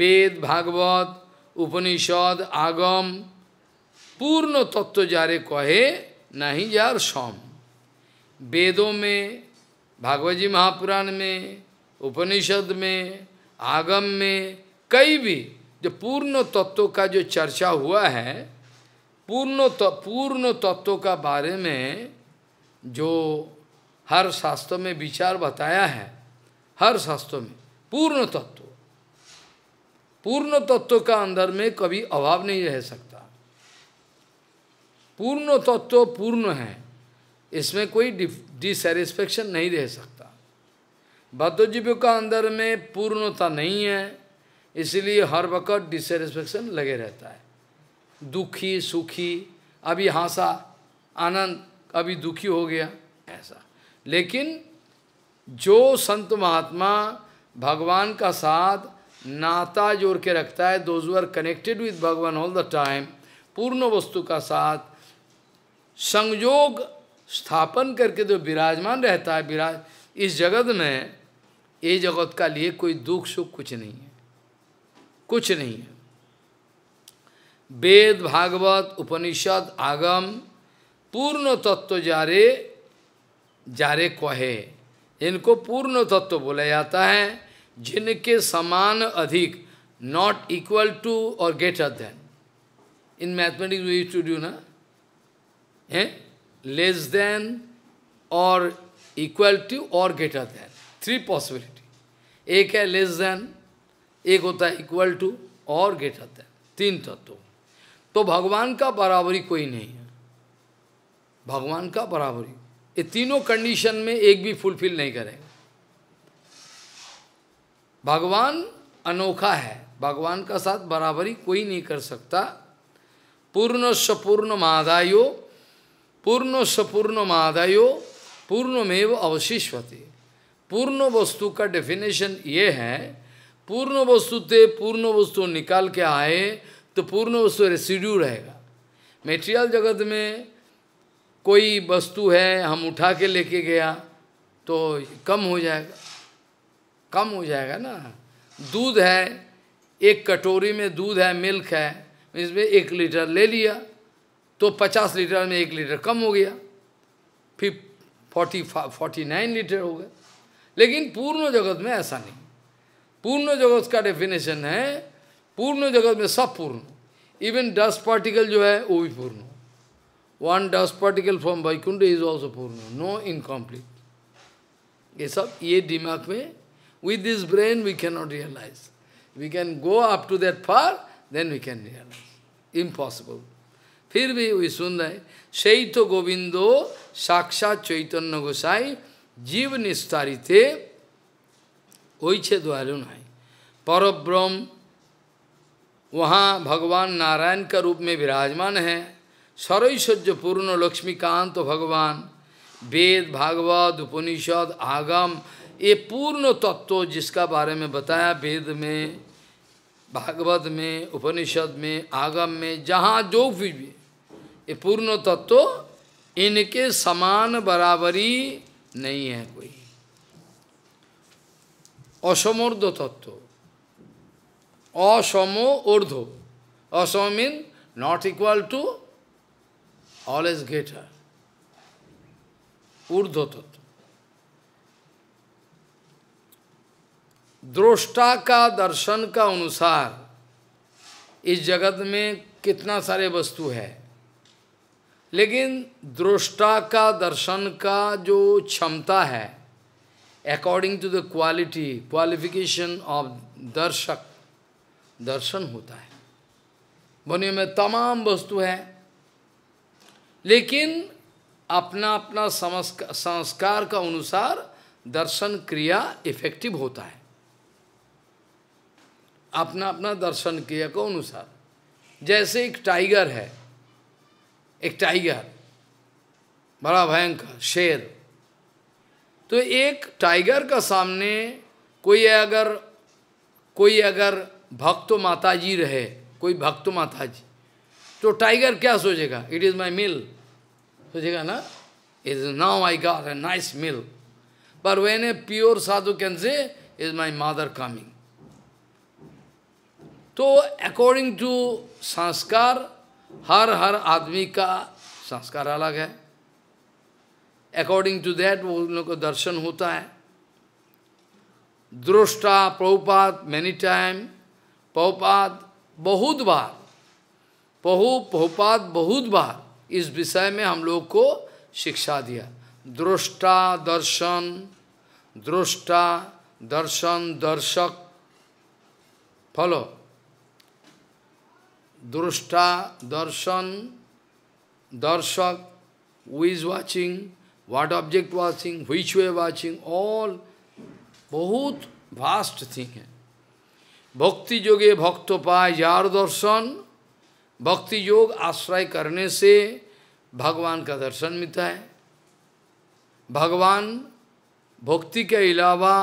वेद भागवत उपनिषद आगम पूर्ण तत्व जारे कहे नहीं यार सौम वेदों में भागवत जी महापुराण में उपनिषद में आगम में कई भी जो पूर्ण तत्व का जो चर्चा हुआ है पूर्ण पूर्ण तत्व का बारे में जो हर शास्त्र में विचार बताया है हर शास्त्र में पूर्ण तत्व पूर्ण तत्व का अंदर में कभी अभाव नहीं रह सकता पूर्ण तत्व पूर्ण है इसमें कोई डिससेटिस्फेक्शन नहीं रह सकता बद्धजीव का अंदर में पूर्णता नहीं है इसलिए हर वक्त डिससेटिस्फेक्शन लगे रहता है दुखी सुखी अभी हासा आनंद अभी दुखी हो गया ऐसा लेकिन जो संत महात्मा भगवान का साथ नाता जोड़ के रखता है दोज आर कनेक्टेड विद भगवान ऑल द टाइम पूर्ण वस्तु का साथ संयोग स्थापन करके जो तो विराजमान रहता है विराज इस जगत में ये जगत का लिए कोई दुख सुख कुछ नहीं है कुछ नहीं है वेद भागवत उपनिषद आगम पूर्ण तत्व जारे जारे कहे इनको पूर्ण तत्व बोला जाता है जिनके समान अधिक नॉट इक्वल टू और greater than in mathematics we to do ना eh? less than or equal to or greater than. Three possibility. एक है लेस देन एक होता है इक्वल टू और ग्रेटर देन तीन तत्व तो भगवान का बराबरी कोई नहीं है भगवान का बराबरी ये तीनों कंडीशन में एक भी फुलफिल नहीं करेगा भगवान अनोखा है भगवान का साथ बराबरी कोई नहीं कर सकता पूर्ण सपूर्ण मादायो पूर्ण सपूर्ण माधयो पूर्णमेव अवशिष्वती पूर्ण वस्तु का डेफिनेशन ये है पूर्ण वस्तु ते पूर्ण वस्तु निकाल के आए तो पूर्ण वस्तु रेसिड्यू रहेगा मेटेरियल जगत में कोई वस्तु है हम उठा के लेके गया तो कम हो जाएगा कम हो जाएगा ना दूध है एक कटोरी में दूध है मिल्क है इसमें एक लीटर ले लिया तो 50 लीटर में एक लीटर कम हो गया फिर फोर्टी 49 लीटर हो गया लेकिन पूर्ण जगत में ऐसा नहीं पूर्ण जगत का डेफिनेशन है पूर्ण जगत में सब पूर्ण इवन डस्ट पार्टिकल जो है वो भी पूर्ण one dust particle from Vaikuntha is also पूर्ण नो इनकम्प्लीट ये सब ये दिमाग में with this brain we can not realise we can go up to that far then we can realise impossible फिर भी वही सुन रहे सही तो गोविंदो साक्षात चैतन्य गोसाई जीव निस्तारित वही द्वार है पर ब्रह्म वहाँ भगवान नारायण का रूप में विराजमान है सर्वैश्वर्य पूर्ण लक्ष्मीकांत तो भगवान वेद भागवत उपनिषद आगम ये पूर्ण तत्व जिसका बारे में बताया वेद में भागवत में उपनिषद में आगम में जहाँ जो भी ये पूर्ण तत्व इनके समान बराबरी नहीं है कोई असमर्ध तत्व असम ऊर्ध असम mean not equal to all is greater ऊर्ध तत्व द्रोष्टा का दर्शन का अनुसार इस जगत में कितना सारे वस्तु है लेकिन दृष्टा का दर्शन का जो क्षमता है according to the quality qualification of दर्शक दर्शन होता है बने में तमाम वस्तु है लेकिन अपना अपना संस्कार का अनुसार दर्शन क्रिया इफेक्टिव होता है अपना अपना दर्शन क्रिया के अनुसार जैसे एक टाइगर है एक टाइगर बड़ा भयंकर शेर तो एक टाइगर का सामने कोई अगर कोई अगर भक्त माता जी रहे कोई भक्त माता जी तो टाइगर क्या सोचेगा इट इज़ माई मिल सोचेगा ना it is now I got a nice meal पर वेन ए प्योर साधु can say is my mother coming तो अकॉर्डिंग टू संस्कार हर हर आदमी का संस्कार अलग है अकॉर्डिंग टू दैट वो उन लोग को दर्शन होता है दृष्टा प्रभुपात मेनी टाइम पहुपात बहुत बार पहु पहुपात बहुत बार इस विषय में हम लोग को शिक्षा दिया दृष्टा दर्शन दृष्टा दर्शन दर्शक फॉलो दुष्टा दर्शन दर्शक who is watching what object watching which way watching all बहुत वास्ट थिंग है भक्ति योगे भक्त पाए यार दर्शन भक्ति योग आश्रय करने से भगवान का दर्शन मिलता है भगवान भक्ति के अलावा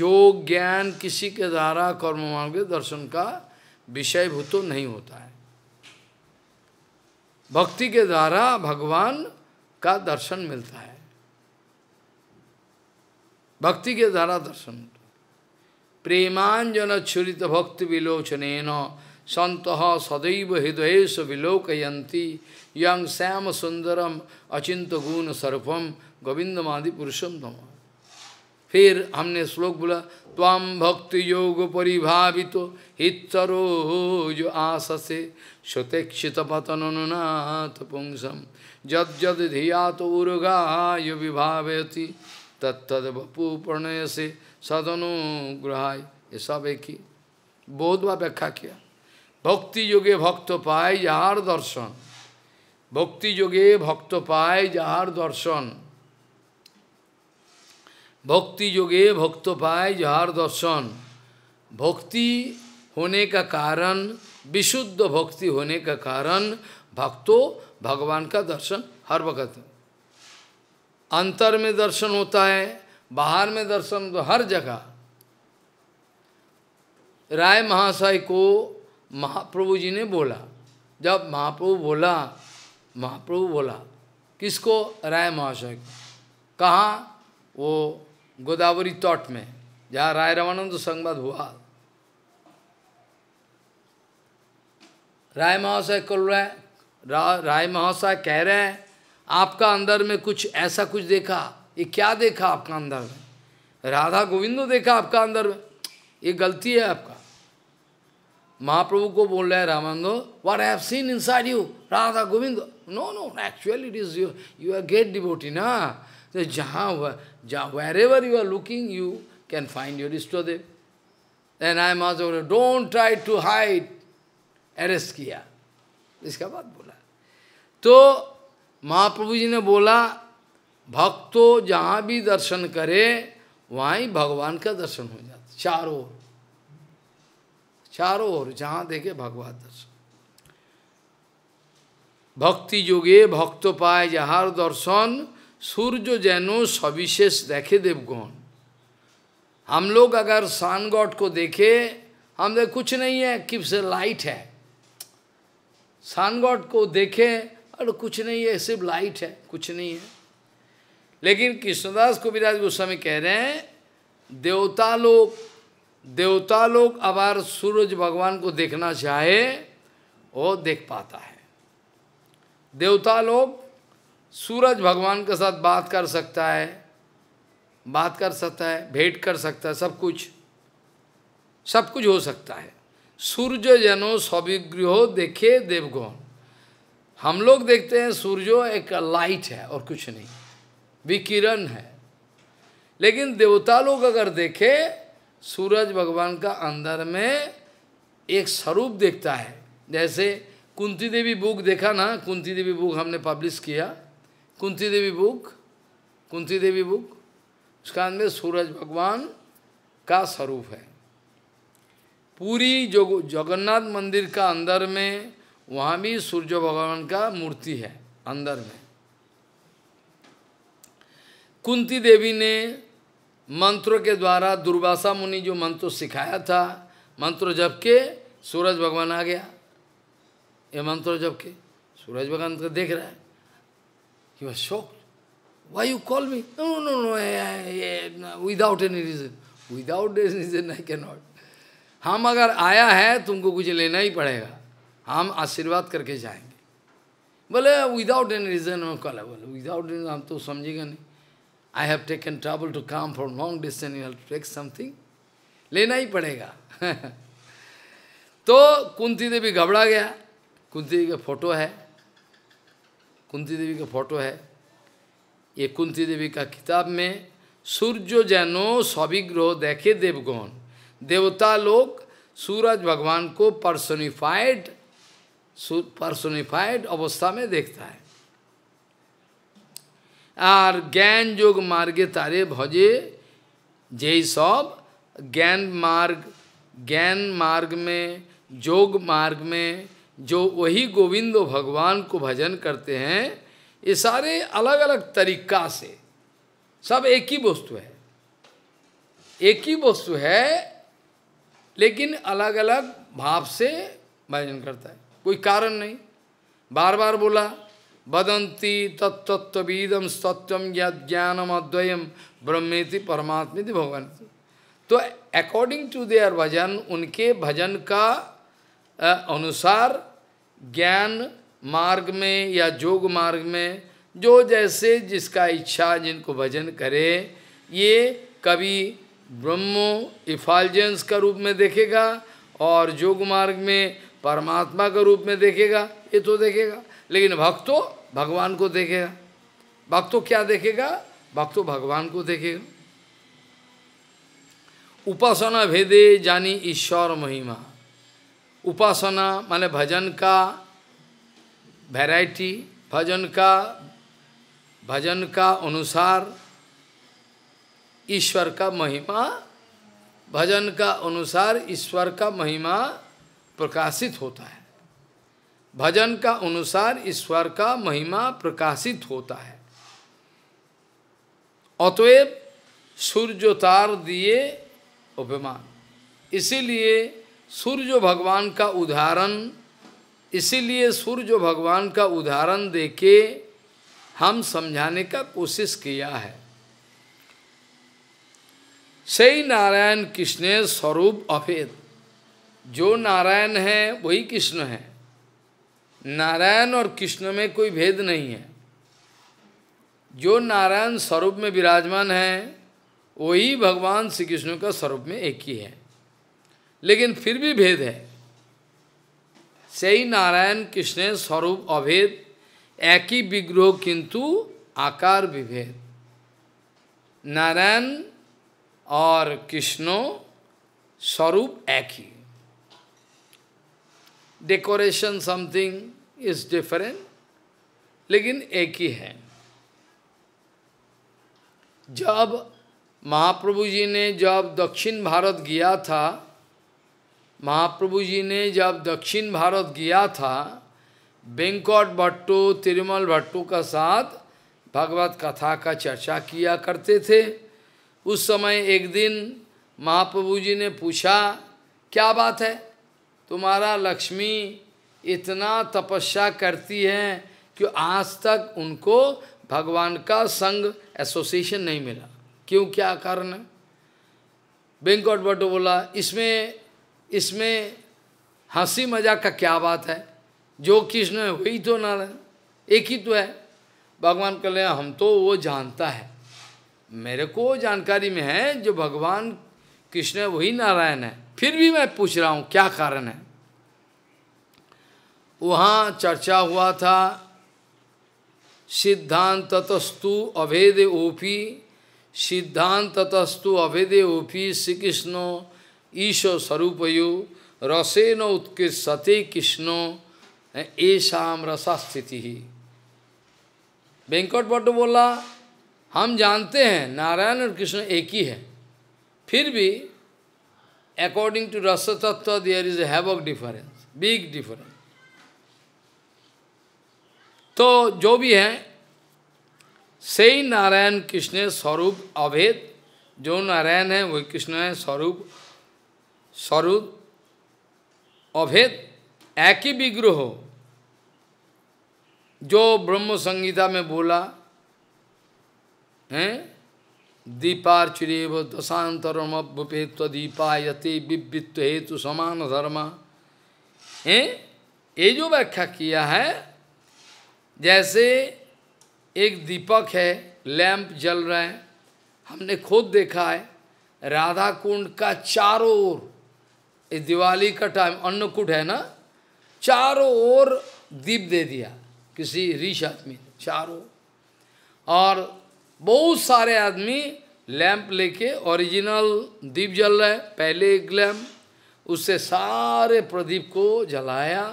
योग ज्ञान किसी के द्वारा कर्म मार्ग दर्शन का विषय भूतो नहीं होता है भक्ति के द्वारा भगवान का दर्शन मिलता है भक्ति के द्वारा दर्शन प्रेमांजन छुरित भक्ति विलोचन संत सदैव हृदय विलोकयंती यंग श्याम सुंदरम अचिंत गुण सर्पम गोविंदमादि पुरुषम फिर हमने श्लोक बोला त्वाम भक्ति योग परिभावित हितरो जो आससे श्रुतेक्षित पतनुनाथ पुंसम जद जद धिया तो उर्गाय विभावती तत्तद बपू प्रणय से सदनुग्रहाय ये सब एक ही बहुत बार व्याख्या किया भक्ति योगे भक्त पाए यार दर्शन भक्ति योगे भक्त पाए यार दर्शन भक्ति योगे पाए जहार दर्शन भक्ति होने का कारण विशुद्ध भक्ति होने का कारण भक्तों भगवान का दर्शन हर वक्त अंतर में दर्शन होता है बाहर में दर्शन तो हर जगह राय महाशय को महाप्रभु जी ने बोला जब महाप्रभु बोला महाप्रभु बोला किसको राय महाशय को कहा वो गोदावरी तट में जहाँ राय रामानंद संवाद हुआ राय महाशय कल रहे रा, राय महाशय कह रहे हैं आपका अंदर में कुछ ऐसा कुछ देखा ये क्या देखा आपका अंदर में राधा गोविंद देखा आपका अंदर में ये गलती है आपका महाप्रभु को बोल रहे हैं Ramanando what have seen inside you Radha Govind no no actually it is you you are get डिबोटी ना So, jaha, jah, wherever you are looking, you can find your Ishtadev. Then I am also, don't try to hide, arrest kiya. इसका बात बोला तो महाप्रभु जी ने बोला भक्तो जहाँ भी दर्शन करे वहाँ ही भगवान का दर्शन हो जाता चारों ओर चारों ओर जहाँ देखे भगवान दर्शन भक्ति योगे भक्तो पाए जहार दर्शन सूर्य जैन सविशेष देखे देवगुण हम लोग अगर सान गॉड को देखे हम देख कुछ नहीं है कि से लाइट है सान गॉड को देखे और कुछ नहीं है सिर्फ लाइट है कुछ नहीं है लेकिन कृष्णदास कविराज गोस्वामी कह रहे हैं देवता लोग देवता लोग अबार सूरज भगवान को देखना चाहे वो देख पाता है देवता लोग सूरज भगवान के साथ बात कर सकता है बात कर सकता है भेंट कर सकता है सब कुछ सब कुछ हो सकता है सूर्य जनो स्विग्रहो देखे देवगौन हम लोग देखते हैं सूर्यो एक लाइट है और कुछ नहीं विकिरण है लेकिन देवता लोग अगर देखे सूरज भगवान का अंदर में एक स्वरूप देखता है जैसे कुंती देवी बुक देखा ना कुंती देवी बुक हमने पब्लिश किया कुंती देवी बुक कुंती देवी बुक उसका अंदर सूरज भगवान का स्वरूप है पूरी जो जगन्नाथ मंदिर का अंदर में वहाँ भी सूर्य भगवान का मूर्ति है अंदर में कुंती देवी ने मंत्रों के द्वारा दुर्वासा मुनि जो मंत्र सिखाया था मंत्र जप के सूरज भगवान आ गया ये मंत्र जप के सूरज भगवान को देख रहा है He was shocked. Why you call me? No, no, no, I, I, I, without any reason. Without any reason I cannot. हम अगर आया है तुमको कुछ लेना ही पड़ेगा हम आशीर्वाद करके जाएंगे बोले विदाउट एनी रीजन हम कल बोले विदाउट एनी हम तो समझेगा नहीं I have taken travel to come for long distance you take something लेना ही पड़ेगा तो कुंती देवी घबरा गया कुंती देवी का फोटो है कुंती देवी का फोटो है ये कुंती देवी का किताब में सूर्य जैनो स्विग्रह देखे देवगौन देवता लोग सूरज भगवान को पर्सोनिफाइड पर्सोनिफाइड अवस्था में देखता है और ज्ञान योग मार्गे तारे भजे जे सब ज्ञान मार्ग ज्ञान मार्ग में योग मार्ग में जो वही गोविंद भगवान को भजन करते हैं ये सारे अलग अलग तरीका से सब एक ही वस्तु है एक ही वस्तु है लेकिन अलग अलग भाव से भजन करता है कोई कारण नहीं बार बार बोला बदंती तत्तत्वीदम सत्यम या ज्ञानम अद्वयम ब्रह्मेति थी भगवान तो अकॉर्डिंग टू देयर भजन उनके भजन का अनुसार ज्ञान मार्ग में या योग मार्ग में जो जैसे जिसका इच्छा जिनको भजन करे ये कभी ब्रह्मो इफालजेंस का रूप में देखेगा और योग मार्ग में परमात्मा का रूप में देखेगा ये तो देखेगा लेकिन भक्तो भगवान को देखेगा भक्तो क्या देखेगा भक्तो भगवान को देखेगा उपासना भेदे जानी ईश्वर महिमा उपासना माने भजन का वैरायटी भजन का भजन का अनुसार ईश्वर का महिमा भजन का अनुसार ईश्वर का महिमा प्रकाशित होता है भजन का अनुसार ईश्वर का महिमा प्रकाशित होता है अतएव सूर्योतार दिए उपमान इसीलिए सूर्य भगवान का उदाहरण इसीलिए सूर्य भगवान का उदाहरण देके हम समझाने का कोशिश किया है सही नारायण कृष्ण स्वरूप अभेद जो नारायण है वही कृष्ण है नारायण और कृष्ण में कोई भेद नहीं है जो नारायण स्वरूप में विराजमान है वही भगवान श्री कृष्ण का स्वरूप में एक ही है लेकिन फिर भी भेद है सही नारायण कृष्ण स्वरूप अभेद एक ही विग्रह किंतु आकार विभेद नारायण और कृष्णो स्वरूप एक ही डेकोरेशन समथिंग इज डिफरेंट लेकिन एक ही है जब महाप्रभु जी ने जब दक्षिण भारत गया था महाप्रभु जी ने जब दक्षिण भारत गया था वेंकट भट्टो तिरुमल भट्टो का साथ भगवत कथा का चर्चा किया करते थे उस समय एक दिन महाप्रभु जी ने पूछा क्या बात है तुम्हारा लक्ष्मी इतना तपस्या करती है कि आज तक उनको भगवान का संग एसोसिएशन नहीं मिला क्यों क्या कारण है वेंकट भट्टो बोला इसमें इसमें हंसी मजाक का क्या बात है जो कृष्ण है वही तो नारायण एक ही तो है भगवान कह रहे हम तो वो जानता है मेरे को जानकारी में है जो भगवान कृष्ण है वही नारायण है फिर भी मैं पूछ रहा हूँ क्या कारण है वहाँ चर्चा हुआ था सिद्धांत ततस्तु अभेद ओपी सिद्धांत तस्तु अभेद ओपी श्री कृष्ण ईशो स्वरूपयु रसेन उत्कृष्टते कृष्णो ऐसाम रसा स्थिति ही वेंकट भट्ट बोला हम जानते हैं नारायण और कृष्ण एक ही है फिर भी अकॉर्डिंग टू रस तत्व there is a difference big difference तो जो भी है से नारायण कृष्ण स्वरूप अभेद जो नारायण है वही कृष्ण है स्वरूप स्वरूप अभेद एक ही विग्रह जो ब्रह्म संगीता में बोला हैं दीपार्चिव दशांतरम दीपा यति विवित्व हेतु समान धर्म है ये जो व्याख्या किया है जैसे एक दीपक है लैंप जल रहा है हमने खुद देखा है राधा कुंड का चारों ओर दिवाली का टाइम अन्नकूट है ना चारों ओर दीप दे दिया किसी ऋष आदमी ने चारों और बहुत सारे आदमी लैंप लेके ओरिजिनल दीप जल रहे पहले एक लैम्प उससे सारे प्रदीप को जलाया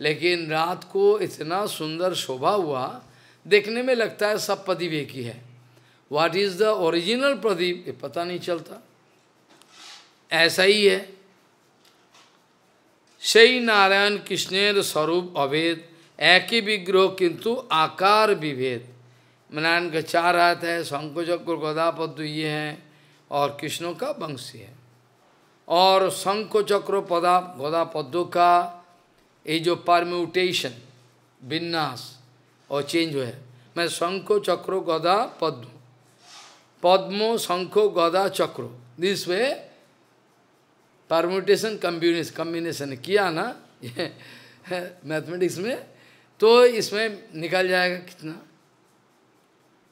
लेकिन रात को इतना सुंदर शोभा हुआ देखने में लगता है सब प्रदीप एक ही है व्हाट इज द ओरिजिनल प्रदीप ये पता नहीं चलता ऐसा ही है नारायण নারায়ণ स्वरूप अभेद एक ही विग्रह किंतु आकार विभेद नारायण का चार हाथ है शंकुचक्र पद्म ये हैं और कृष्णों का वंशी है और शंकुचक्र पदा गोदा गदापदों का ये जो परम्यूटेशन विन्यास और चेंज है मैं शंखो चक्रो गदा पद्म पद्मो शंखो गदा चक्रो this way permutation combination combination किया ना मैथमेटिक्स में तो इसमें निकल जाएगा कितना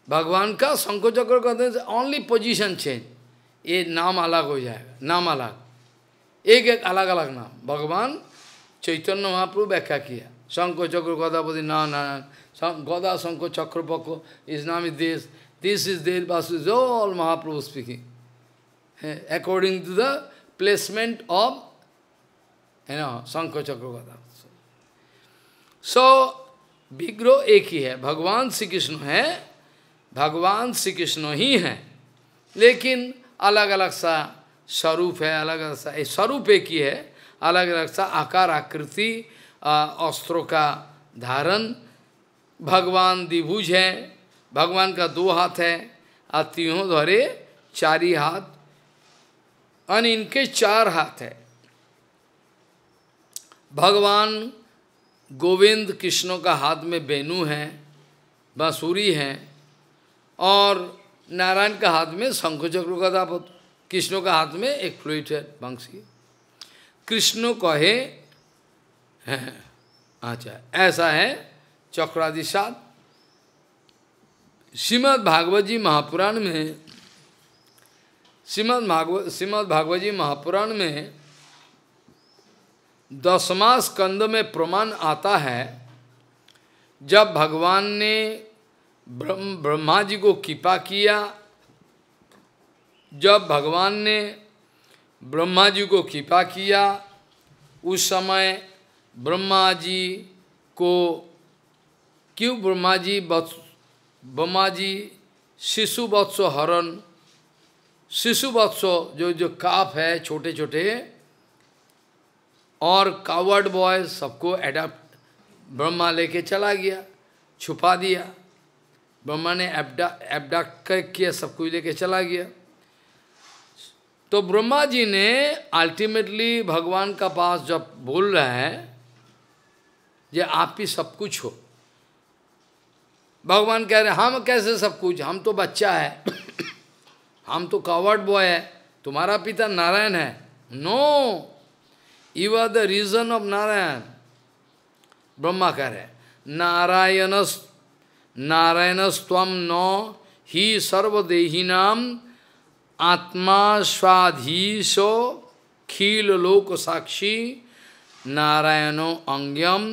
भगवान का चक्र कहते हैं ओनली पोजीशन चेंज ये नाम अलग हो जाएगा नाम अलग एक एक अलग अलग नाम भगवान चैतन्य महाप्रभु व्याख्या किया शंको चक्र गोदापति ना ना गोदा शंको चक्र पको इज नाम इज देश दिस इज देश वासु all Mahaprabhu speaking according to the placement of, you know, Sankha Chakragata. So, विग्रह एक ही है भगवान श्री कृष्ण है भगवान श्री कृष्ण ही है लेकिन अलग अलग सा स्वरूप है अलग अलग सा स्वरूप एक ही है अलग अलग सा आकार आकृति अस्त्रों का धारण भगवान दिभुज है भगवान का दो हाथ है आतियों धरे चारी हाथ और इनके चार हाथ है भगवान गोविंद कृष्णों का हाथ में बेनू है बांसुरी है और नारायण का हाथ में शंखचक्र चक्र का दापत कृष्णों का हाथ में एक फ्लूट है बंशी कृष्ण कहे अच्छा ऐसा है चक्रादिशाद श्रीमद भागवत जी महापुराण में श्रीमद भागवत श्रीमद भागवत जी महापुराण में दसवा स्कंद में प्रमाण आता है जब भगवान ने ब्रह्म ब्रह्मा जी को कृपा किया जब भगवान ने ब्रह्मा जी को कृपा किया उस समय ब्रह्मा जी को क्यों ब्रह्मा जी बत्स ब्रह्मा जी शिशु बत्स हरण शिशु बक्सो जो जो काफ है छोटे छोटे और कावर्ड बॉय सबको एडाप्ट ब्रह्मा लेके चला गया छुपा दिया ब्रह्मा ने एबडा एबडक्ट किया सब कुछ लेके चला गया तो ब्रह्मा जी ने अल्टीमेटली भगवान का पास जब बोल रहे हैं जे आप ही सब कुछ हो भगवान कह रहे हम कैसे सब कुछ हम तो बच्चा है हम तो कावर्ड बॉय है तुम्हारा पिता नारायण है no you are the reason of Narayan Brahma कह रहे नारायण नारायणस्तम स्वम नो ही सर्वदेहीनाम आत्मा स्वाधीशो खील लोक साक्षी नारायणो अंग्यम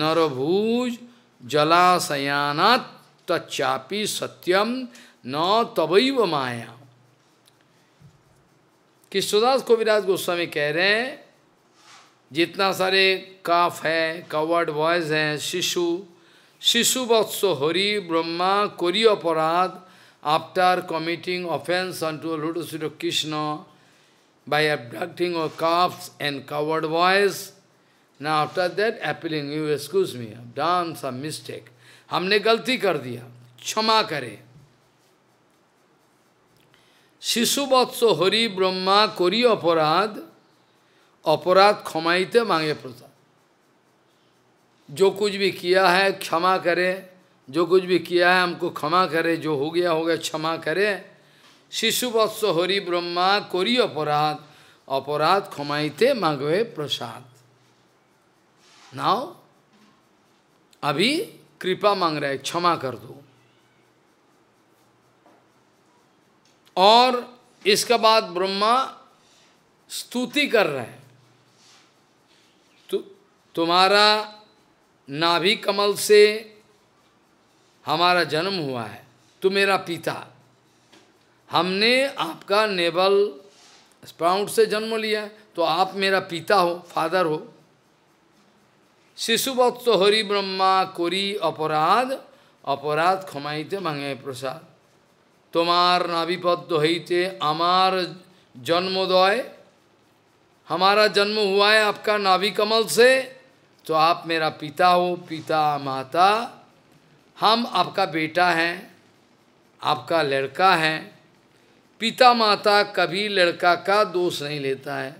नरभुज जलाशयानात् तचापि सत्यम न तवैव माया कि को कोविराज गोस्वामी कह रहे हैं जितना सारे काफ है कवर्ड वॉयज हैं शिशु शिशु वत्स हरि ब्रह्मा कोरी अपराध after committing offence on to लोटो Shri Krishna by abducting of calf and coward boys ना after that appealing, you excuse me dance a mistake हमने गलती कर दिया क्षमा करें শিশুবৎস हरि ब्रह्मा करी अपराध अपराध क्षमाइते मांगे प्रसाद जो कुछ भी किया है क्षमा करे जो कुछ भी किया है हमको क्षमा करे जो हो गया हो गया क्षमा करे शिशुवत्स हरि ब्रह्मा करी अपराध अपराध क्षमाइते मांगे प्रसाद नाव अभी कृपा मांग रहे क्षमा कर दो और इसके बाद ब्रह्मा स्तुति कर रहे हैं तु, तो तुम्हारा नाभि कमल से हमारा जन्म हुआ है तू मेरा पिता हमने आपका नेवल स्प्राउंड से जन्म लिया तो आप मेरा पिता हो फादर हो शिशुभक्त हरि ब्रह्मा कोरी अपराध अपराध थे मांगे प्रसाद तुमार नाभिपद हईते हमार जन्मोदय हमारा जन्म हुआ है आपका नाभि कमल से तो आप मेरा पिता हो पिता माता हम आपका बेटा हैं आपका लड़का है पिता माता कभी लड़का का दोष नहीं लेता है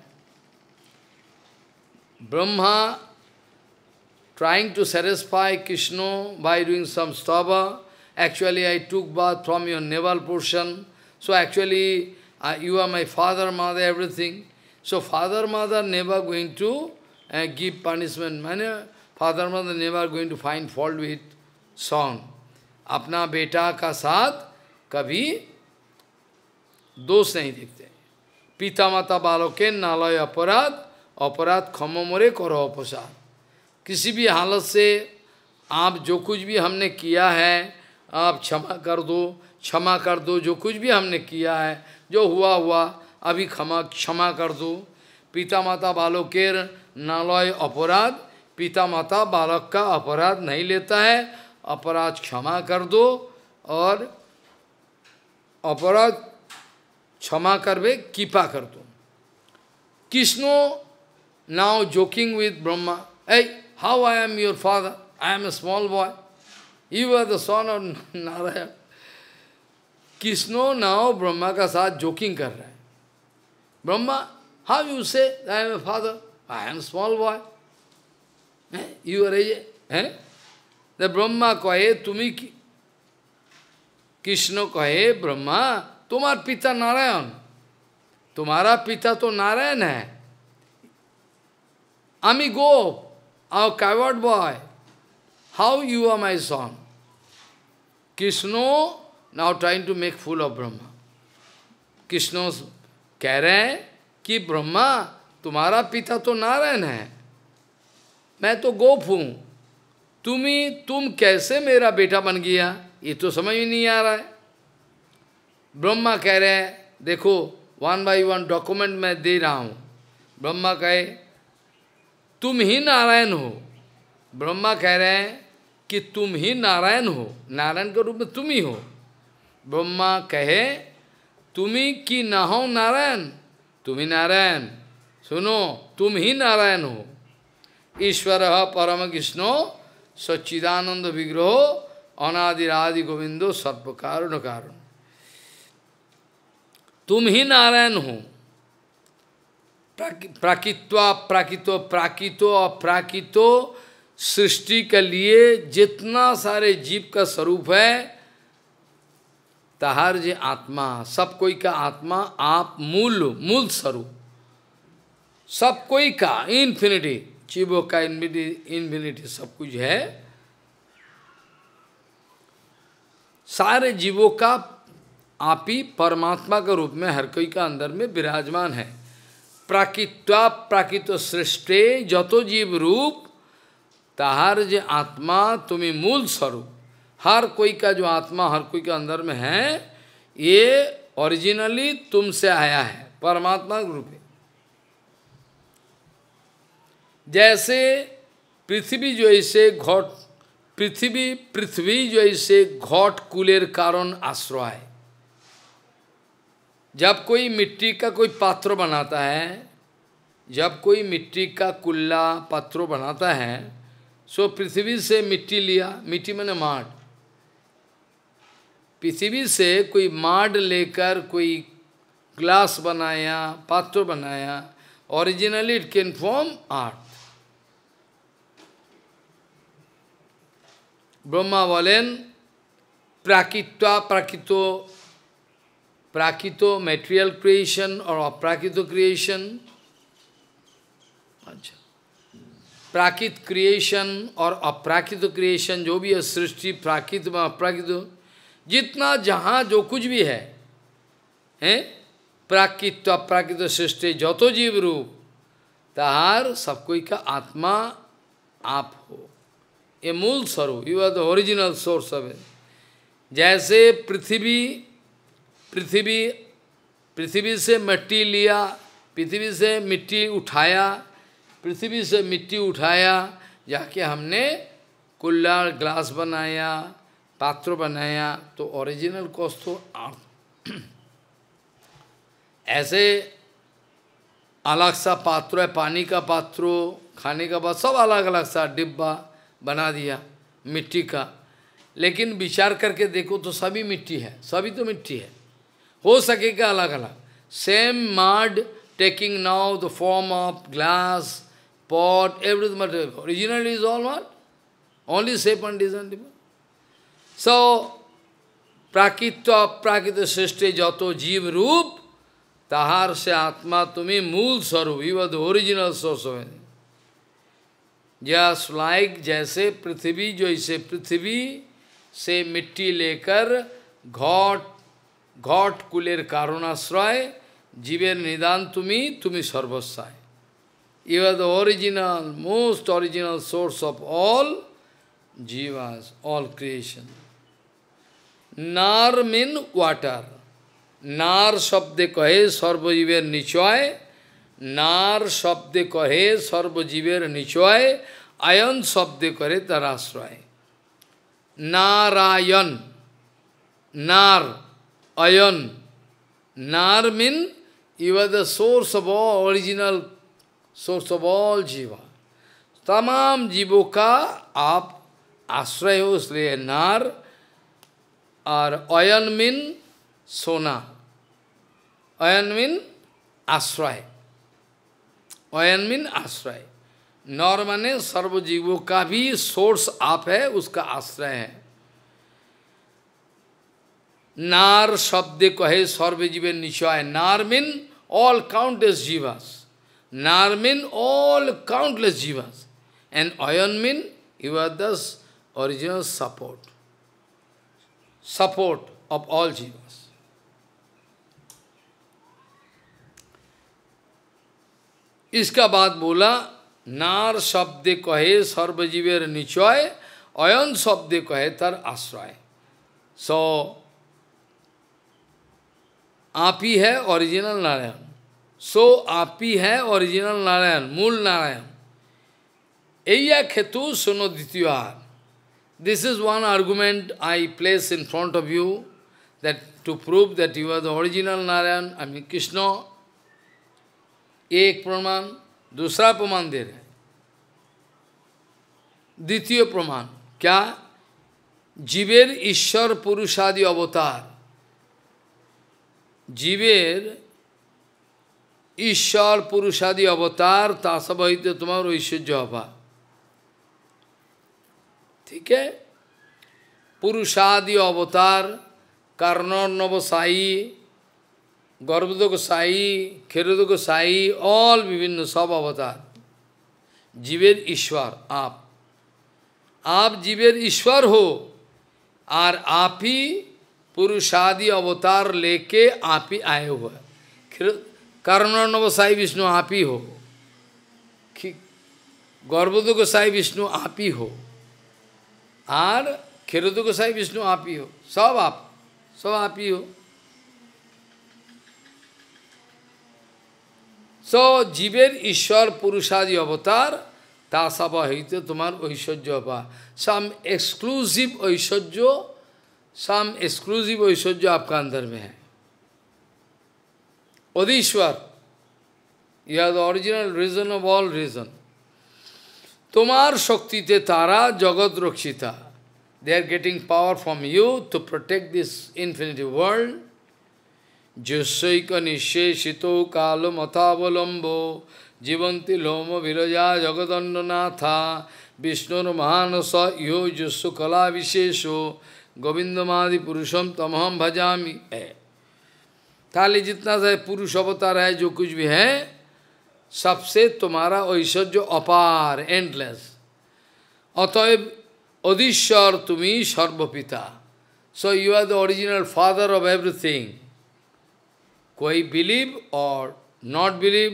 Brahma trying to satisfy Krishna by doing some stava, Actually, I took birth from your naval portion. So actually, uh, you are my father, mother, everything. So father, mother never going to uh, give punishment. Many father, mother never going to find fault with son. Apna beta ka साथ kabhi dosh nahi dikhte. Pita mata बालों के नालय aparad अपराध खमो मोरे करो अपसाद किसी भी हालत से आप जो कुछ भी हमने किया है आप क्षमा कर दो क्षमा कर दो जो कुछ भी हमने किया है जो हुआ हुआ अभी क्षमा क्षमा कर दो पिता माता बालक के नालय अपराध पिता माता बालक का अपराध नहीं लेता है अपराध क्षमा कर दो और अपराध क्षमा करवे कीपा कर दो Krishna now joking with Brahma a how I am your father I am a small boy You are the son of Narayan. Krishna now Brahma ka saath joking kar raha hai. Brahma, how you say I am a father? I am a small boy. You are a... The Brahma kahe, tumi... ki... Krishna kahe, Brahma, tumar pita Narayan. Tumara pita to Narayan hai. Ami go, our coward boy. How you are my son? Krishna now trying to make fool of Brahma Krishna कह रहे हैं कि ब्रह्मा तुम्हारा पिता तो नारायण है मैं तो गोप हूँ तुम्ही तुम कैसे मेरा बेटा बन गया ये तो समझ में नहीं आ रहा है ब्रह्मा कह रहे हैं देखो वन बाई वन डॉक्यूमेंट मैं दे रहा हूँ ब्रह्मा कहे तुम ही नारायण हो ब्रह्मा कह रहे हैं कि तुम ही नारायण हो नारायण के रूप में तुम ही हो ब्रह्मा कहे तुम ही की ना हो नारायण तुम ही नारायण सुनो तुम ही नारायण हो ईश्वर परम कृष्णो सच्चिदानंद विग्रह अनादिरादि गोविंदो सर्व कारण तुम ही नारायण हो प्राकित्वा प्राकृतो प्राकृतो अप्राकितो सृष्टि के लिए जितना सारे जीव का स्वरूप है तहार जे आत्मा सब कोई का आत्मा आप मूल मूल स्वरूप सब कोई का इन्फिनिटी जीवों का इन्फिनिटी इन्फिनिटी सब कुछ है सारे जीवों का आप ही परमात्मा के रूप में हर कोई का अंदर में विराजमान है प्राकृत्वा प्राकृत सृष्टि जतो जीव रूप ताहार जे आत्मा तुम्हें मूल स्वरूप हर कोई का जो आत्मा हर कोई के अंदर में है ये ओरिजिनली तुमसे आया है परमात्मा के रूप जैसे पृथ्वी जो ऐसे घोट पृथ्वी पृथ्वी जो ऐसे घोट कुलेर कारण आश्रय है जब कोई मिट्टी का कोई पात्र बनाता है जब कोई मिट्टी का कुल्ला पात्र बनाता है सो पृथ्वी से मिट्टी लिया मिट्टी मैंने माड पृथ्वी से कोई माड लेकर कोई ग्लास बनाया पात्र बनाया originally it can form art Brahma बोलेन प्राकृत्वा प्राकृतो प्राकृतो मेटेरियल क्रिएशन और अप्राकितो क्रिएशन अच्छा प्राकृत क्रिएशन और अप्राकृत क्रिएशन जो भी है सृष्टि प्राकृत व अप्राकृत जितना जहाँ जो कुछ भी है हैं प्राकृत अप्राकृत सृष्टि जतो जीव रूप तहार सब कोई का आत्मा आप हो ये मूल स्वरूप you are the original source of जैसे पृथ्वी पृथ्वी पृथ्वी से मिट्टी लिया पृथ्वी से मिट्टी उठाया पृथ्वी से मिट्टी उठाया जाके हमने कुल्ला ग्लास बनाया पात्र बनाया तो ओरिजिनल कॉस्ट तो ऐसे अलग सा पात्र है पानी का पात्र खाने का बाद सब अलग अलग सा डिब्बा बना दिया मिट्टी का लेकिन विचार करके देखो तो सभी मिट्टी है सभी तो मिट्टी है हो सकेगा अलग अलग सेम मार्ड taking now the form of glass pot, everything material. Originally is all what? Only shape and design. So, prakita prakita srishti jato jiv rup, tahar se atma tumi mool saru, You are the original source of it. Just like जैसे पृथ्वी जो इसे पृथ्वी से मिट्टी लेकर घट ঘট কুলের কারণাশ্রয় জীবের নিদান তুমি তুমি সর্বস্বায় You are the original, most original source of all jivas, all creation. Nar mean water. Nar shabde kahe sarvajiver nichoy. Nar shabde kahe sarvajiver nichoy. Ayan shabde kare Nar ayan. Nar. Ayan. Nar mean you are the source of all original source of all जीवा तमाम जीवों का आप आश्रय हो इसलिए नार और अयन मिन सोना अयन मिन आश्रय अयन मिन आश्रय नौर माने जीवों का भी सोर्स आप है उसका आश्रय है नार शब्द कहे सर्वजीव निश्चय नार मिन ऑल काउंटेस जीवास Nar mean all countless jivas. And Ayan mean you are the original support. Support of all jivas. Iska बाद बोला nar sabde kahe sarva निचय nichoye, ayan sabde kahe tar asraye. so, आप ही है ओरिजिनल नारायण सो आप ही है ओरिजिनल नारायण मूल नारायण एया खेतु सुनो द्वितीय this is one argument I place in front of you that to prove that you are the original Narayan I mean Krishna एक प्रमाण दूसरा प्रमाण दे रहे द्वितीय प्रमाण क्या जीवेर ईश्वर पुरुषादि अवतार जीवेर ঈশ্বর পুরুষাদি অবতার তা হইতে তোমার ঐশ্বর্য হবা ঠিক পুরুষাদি অবতার কর্ণর্ণব সাই গর্ভদক সাই ক্ষেরদ সাই অল বিভিন্ন সব অবতার জীবের ঈশ্বর আপ আপ জীবের ঈশ্বর হো আর আপি পুরুষাদি অবতার লেকে আপি আয় ही कर्मणव साई विष्णु आप ही हो गौरवद गोसाई विष्णु आप ही हो और खिरुद गोसाई विष्णु आप ही हो सब आप सब आप ही हो सो जीवेर ईश्वर पुरुषादि अवतार তা সাবা হইতে ऐश्वर्य ঐশ্বর্য পা ऐश्वर्य এক্সক্লूसिव साम एक्सक्लूसिव ऐश्वर्य आपका अंदर में है Odishwar, you are the original reason of all reason. Tomar Shakti Te Tara Jagat Rakshita. They are getting power from you to protect this infinite world. Jyosaika Nisheshito Kalam Atavalambo Jivanti Loma Viraja Jagadandanatha Vishnur Mahanasa Yo Jyosu Kala Vishesho Govindamadi Purusham Tamaham Bhajami. Eh. ताली जितना सा पुरुष अवतार है जो कुछ भी है सबसे तुम्हारा ऐश्वर्य अपार एंडलेस अतएव अधीश्वर तुम्हें सर्वपिता so you are the original father of everything कोई बिलीव और नॉट बिलीव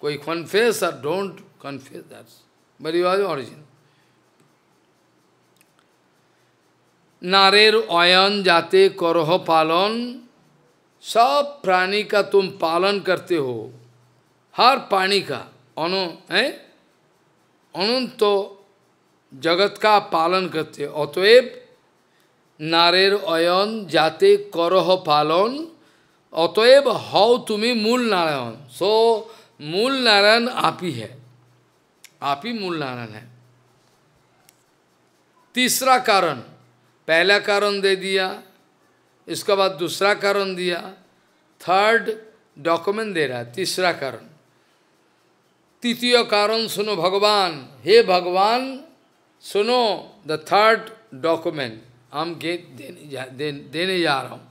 कोई कन्फेस और don't confess that's but you are the origin नारेर अयन जाते करह पालन सब प्राणी का तुम पालन करते हो हर प्राणी का अनु है अनंत तो जगत का पालन करते हो अतएव नारेर अयन जाते करह पालन अतएव हौ तुम्हें मूल नारायण सो मूल नारायण आप ही है आप ही मूल नारायण है तीसरा कारण पहला कारण दे दिया इसके बाद दूसरा कारण दिया थर्ड डॉक्यूमेंट दे रहा है तीसरा कारण तृतीय कारण सुनो भगवान हे भगवान सुनो द थर्ड डॉक्यूमेंट हम के देने जा रहा हूँ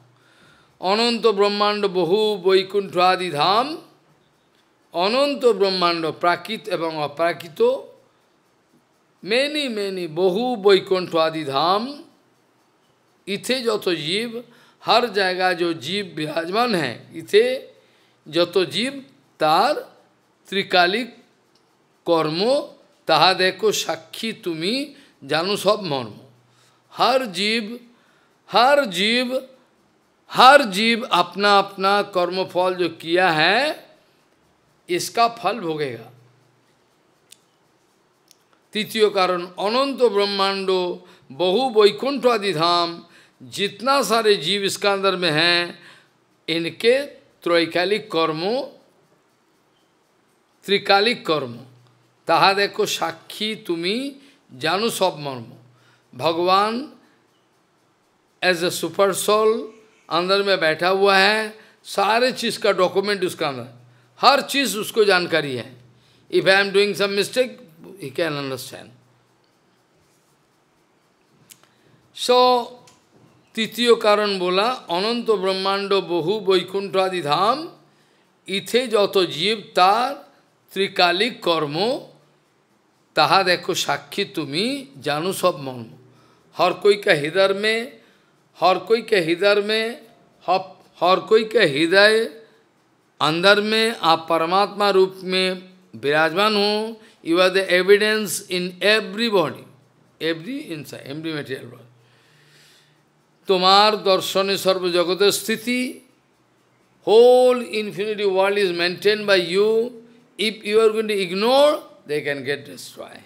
अनंत ब्रह्मांड बहु वैकुंठ आदि धाम অনন্ত ब्रह्मांड প্রাকৃত एवं অপ্রাকৃত মেনি মেনি बहु বৈকুণ্ঠ আদি धाम, ইথে যত জীব हर जगह जो जीव विराजमान है इसे तो जीव तार त्रिकालिक कर्म ताहा देखो साक्षी तुम्हें जानो सब मर्म हर जीव हर जीव हर जीव अपना अपना कर्मफल जो किया है इसका फल भोगेगा तृतीय कारण अनंत ब्रह्मांडो बहु वैकुंठ आदि धाम जितना सारे जीव इसका अंदर में हैं इनके त्रैकालिक कर्मों त्रिकालिक कर्म ताहा देखो साक्षी तुम्ही जानो सब मर्म भगवान एज ए सुपर सोल अंदर में बैठा हुआ है सारे चीज का डॉक्यूमेंट उसका अंदर हर चीज उसको जानकारी है if I am doing some mistake he can understand so তৃতীয় কারণ বলা অনন্ত ব্রহ্মাণ্ড বহু বৈকুণ্ঠাদি ধাম ইথে যত জীব তার ত্রিকালিক কর্ম তাহা দেখো সাক্ষী তুমি জানো সব মর্ম হর কই কা হৃদয় মে হর কই কা হৃদয় মে হর কই হৃদয় अंदर মে আ পরমাত্মা রূপ মে বিরাজমান হো you are the evidence in every body every inside every material তোমার দর্শনে সর্বজগতের স্থিতি whole infinity world is maintain by you if you are going to ignore they can get destroy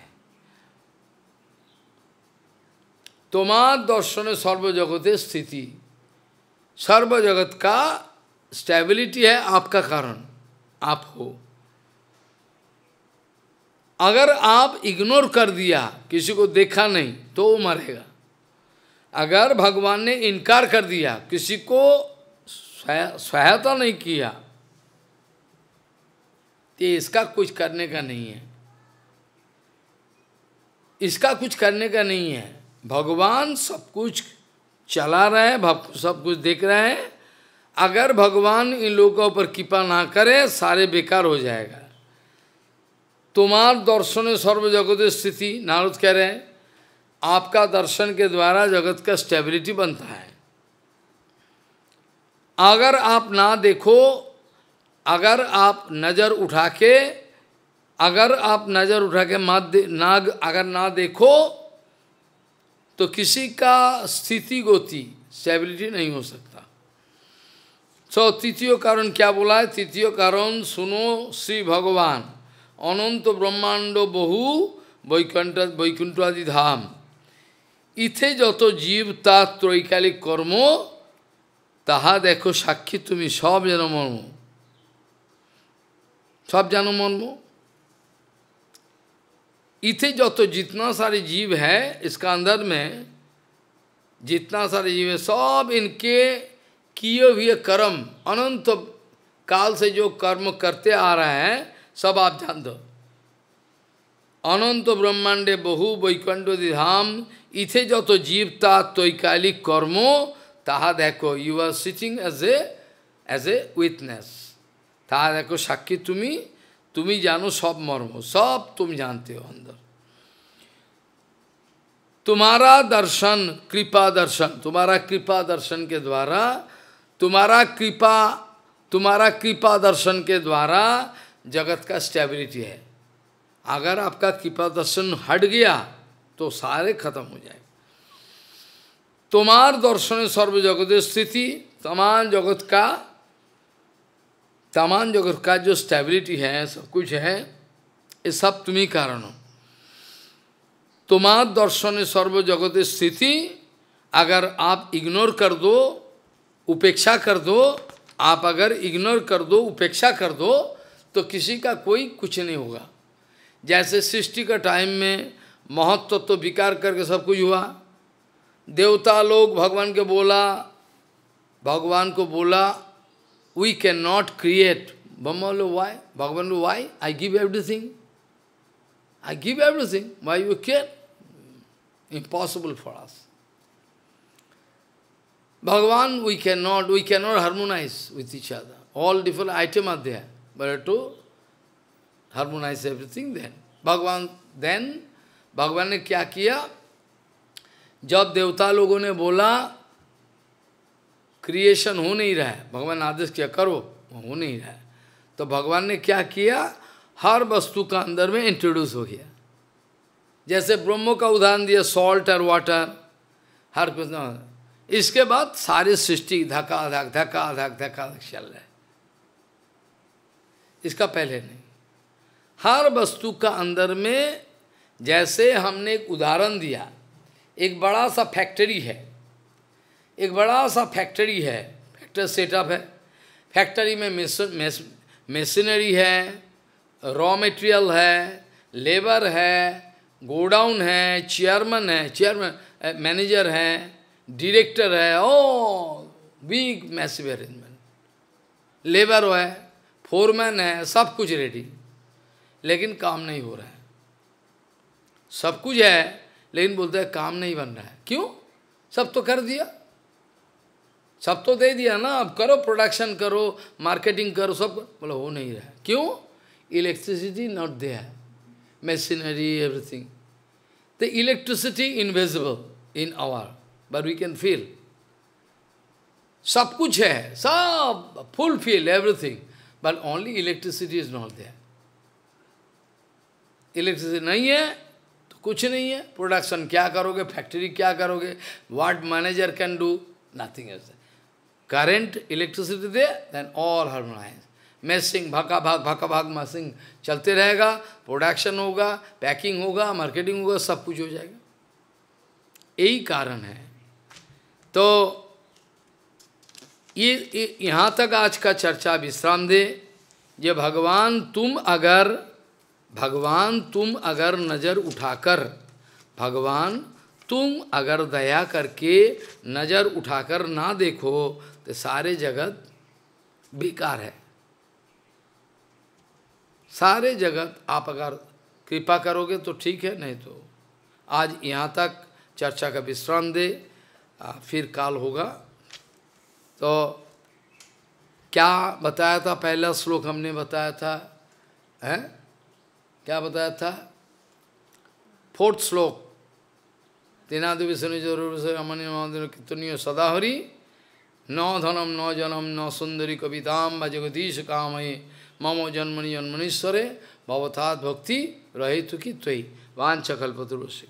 তোমার दर्शन सर्वजगत स्थिति सर्वजगत का स्टेबिलिटी है आपका कारण आप हो अगर आप इग्नोर कर दिया किसी को देखा नहीं तो वो मरेगा अगर भगवान ने इनकार कर दिया किसी को सहायता नहीं किया तो इसका कुछ करने का नहीं है इसका कुछ करने का नहीं है भगवान सब कुछ चला रहे हैं सब कुछ देख रहे हैं अगर भगवान इन लोगों पर कृपा ना करे सारे बेकार हो जाएगा तुम्हार दर्शन सर्वजगत स्थिति नारद कह रहे हैं आपका दर्शन के द्वारा जगत का स्टेबिलिटी बनता है अगर आप ना देखो अगर आप नज़र उठा के अगर आप नज़र उठा के मत ना अगर ना देखो तो किसी का स्थिति गोती स्टेबिलिटी नहीं हो सकता सो so, तृतीय कारण क्या बोला है तृतीय कारण सुनो श्री भगवान अनंत ब्रह्मांड बहु वैकुंठ वैकुंठवादी आदि धाम ইথে तो जीव তার ত্রৈকালিক कर्म ताहा देखो साक्षी তুমি सब जान मर्म सब जान मर्म इथे जो तो जितना सारे जीव है इसका अंदर में जितना सारे जीव है सब इनके किए हुए कर्म अनंत काल से जो कर्म करते आ रहे हैं सब आप जान दो अनंत ब्रह्मांडे बहु वैकुंडी धाम इथे जत जीव ता तैकालिक कर्म ताहा देखो you are sitting as a as a witness ता देखो साक्षी तुम्हें तुम्हें जानो सब मर्म सब तुम जानते हो अंदर तुम्हारा दर्शन कृपा दर्शन तुम्हारा कृपा दर्शन के द्वारा तुम्हारा कृपा तुम्हारा कृपा दर्शन के द्वारा जगत का स्टेबिलिटी है अगर आपका कृपा दर्शन हट गया तो सारे खत्म हो जाए तुम्हार दर्शन सर्व जगत स्थिति तमाम जगत का तमाम जगत का जो स्टेबिलिटी है सब कुछ है ये सब तुम्ही कारण हो तुम्हार दर्शन सर्व जगत स्थिति अगर आप इग्नोर कर दो उपेक्षा कर दो आप अगर इग्नोर कर दो उपेक्षा कर दो तो किसी का कोई कुछ नहीं होगा जैसे सृष्टि का टाइम में महत्व तो विकार करके सब कुछ हुआ देवता लोग भगवान के बोला भगवान को बोला we can not create Brahma लो वाई भगवान लो why I give everything I give everything why you can impossible for us भगवान we can not we can not harmonise with each other all different item are there but to harmonize everything then. Bhagwan, then भगवान ने क्या किया जब देवता लोगों ने बोला क्रिएशन हो नहीं रहा है भगवान आदेश क्या करो हो नहीं रहा है तो भगवान ने क्या किया हर वस्तु का अंदर में इंट्रोड्यूस हो गया जैसे ब्रह्मो का उदाहरण दिया सॉल्ट और वाटर हर कुछ इसके बाद सारे सृष्टि धका धक धका धक धका धक चल रहा है इसका पहले नहीं हर वस्तु का अंदर में जैसे हमने एक उदाहरण दिया एक बड़ा सा फैक्ट्री है एक बड़ा सा फैक्ट्री है फैक्ट्री सेटअप है फैक्ट्री में मशीनरी है रॉ मटेरियल है लेबर है गोडाउन है चेयरमैन है चेयरमैन मैनेजर है डायरेक्टर है oh big massive arrangement labour है फोरमैन है सब कुछ रेडी लेकिन काम नहीं हो रहा है सब कुछ है लेकिन बोलते हैं काम नहीं बन रहा है क्यों सब तो कर दिया सब तो दे दिया ना अब करो प्रोडक्शन करो मार्केटिंग करो सब बोलो हो नहीं रहा है क्यों इलेक्ट्रिसिटी नॉट दे है machinery everything the electricity invisible in our but we can feel सब कुछ है सब full feel everything but only electricity is not there electricity नहीं है तो कुछ नहीं है प्रोडक्शन क्या करोगे फैक्ट्री क्या करोगे ward manager can do nothing else current electricity then all all harmonize. मैसिंग bhaka भाग bhaka भाग मैसिंग चलते रहेगा प्रोडक्शन होगा पैकिंग होगा मार्केटिंग होगा सब कुछ हो जाएगा यही कारण है तो ये यहाँ तक आज का चर्चा विश्राम दे ये भगवान तुम अगर भगवान तुम अगर नज़र उठाकर भगवान तुम अगर दया करके नज़र उठाकर ना देखो तो सारे जगत बेकार है सारे जगत आप अगर कृपा करोगे तो ठीक है नहीं तो आज यहाँ तक चर्चा का विश्राम दे आ, फिर काल होगा तो क्या बताया था पहला श्लोक हमने बताया था हैं क्या बताया था फोर्थ श्लोक तेनादि विष्णु जरूर से अमन कीर्तनीय सदाहरी न धनम न जनम न सुंदरी कविताम व जगदीश कामये मम जन्मनि जन्मनीश्वरे भवतात भक्ति रहे की त्वयि वांछकल्पतुरुष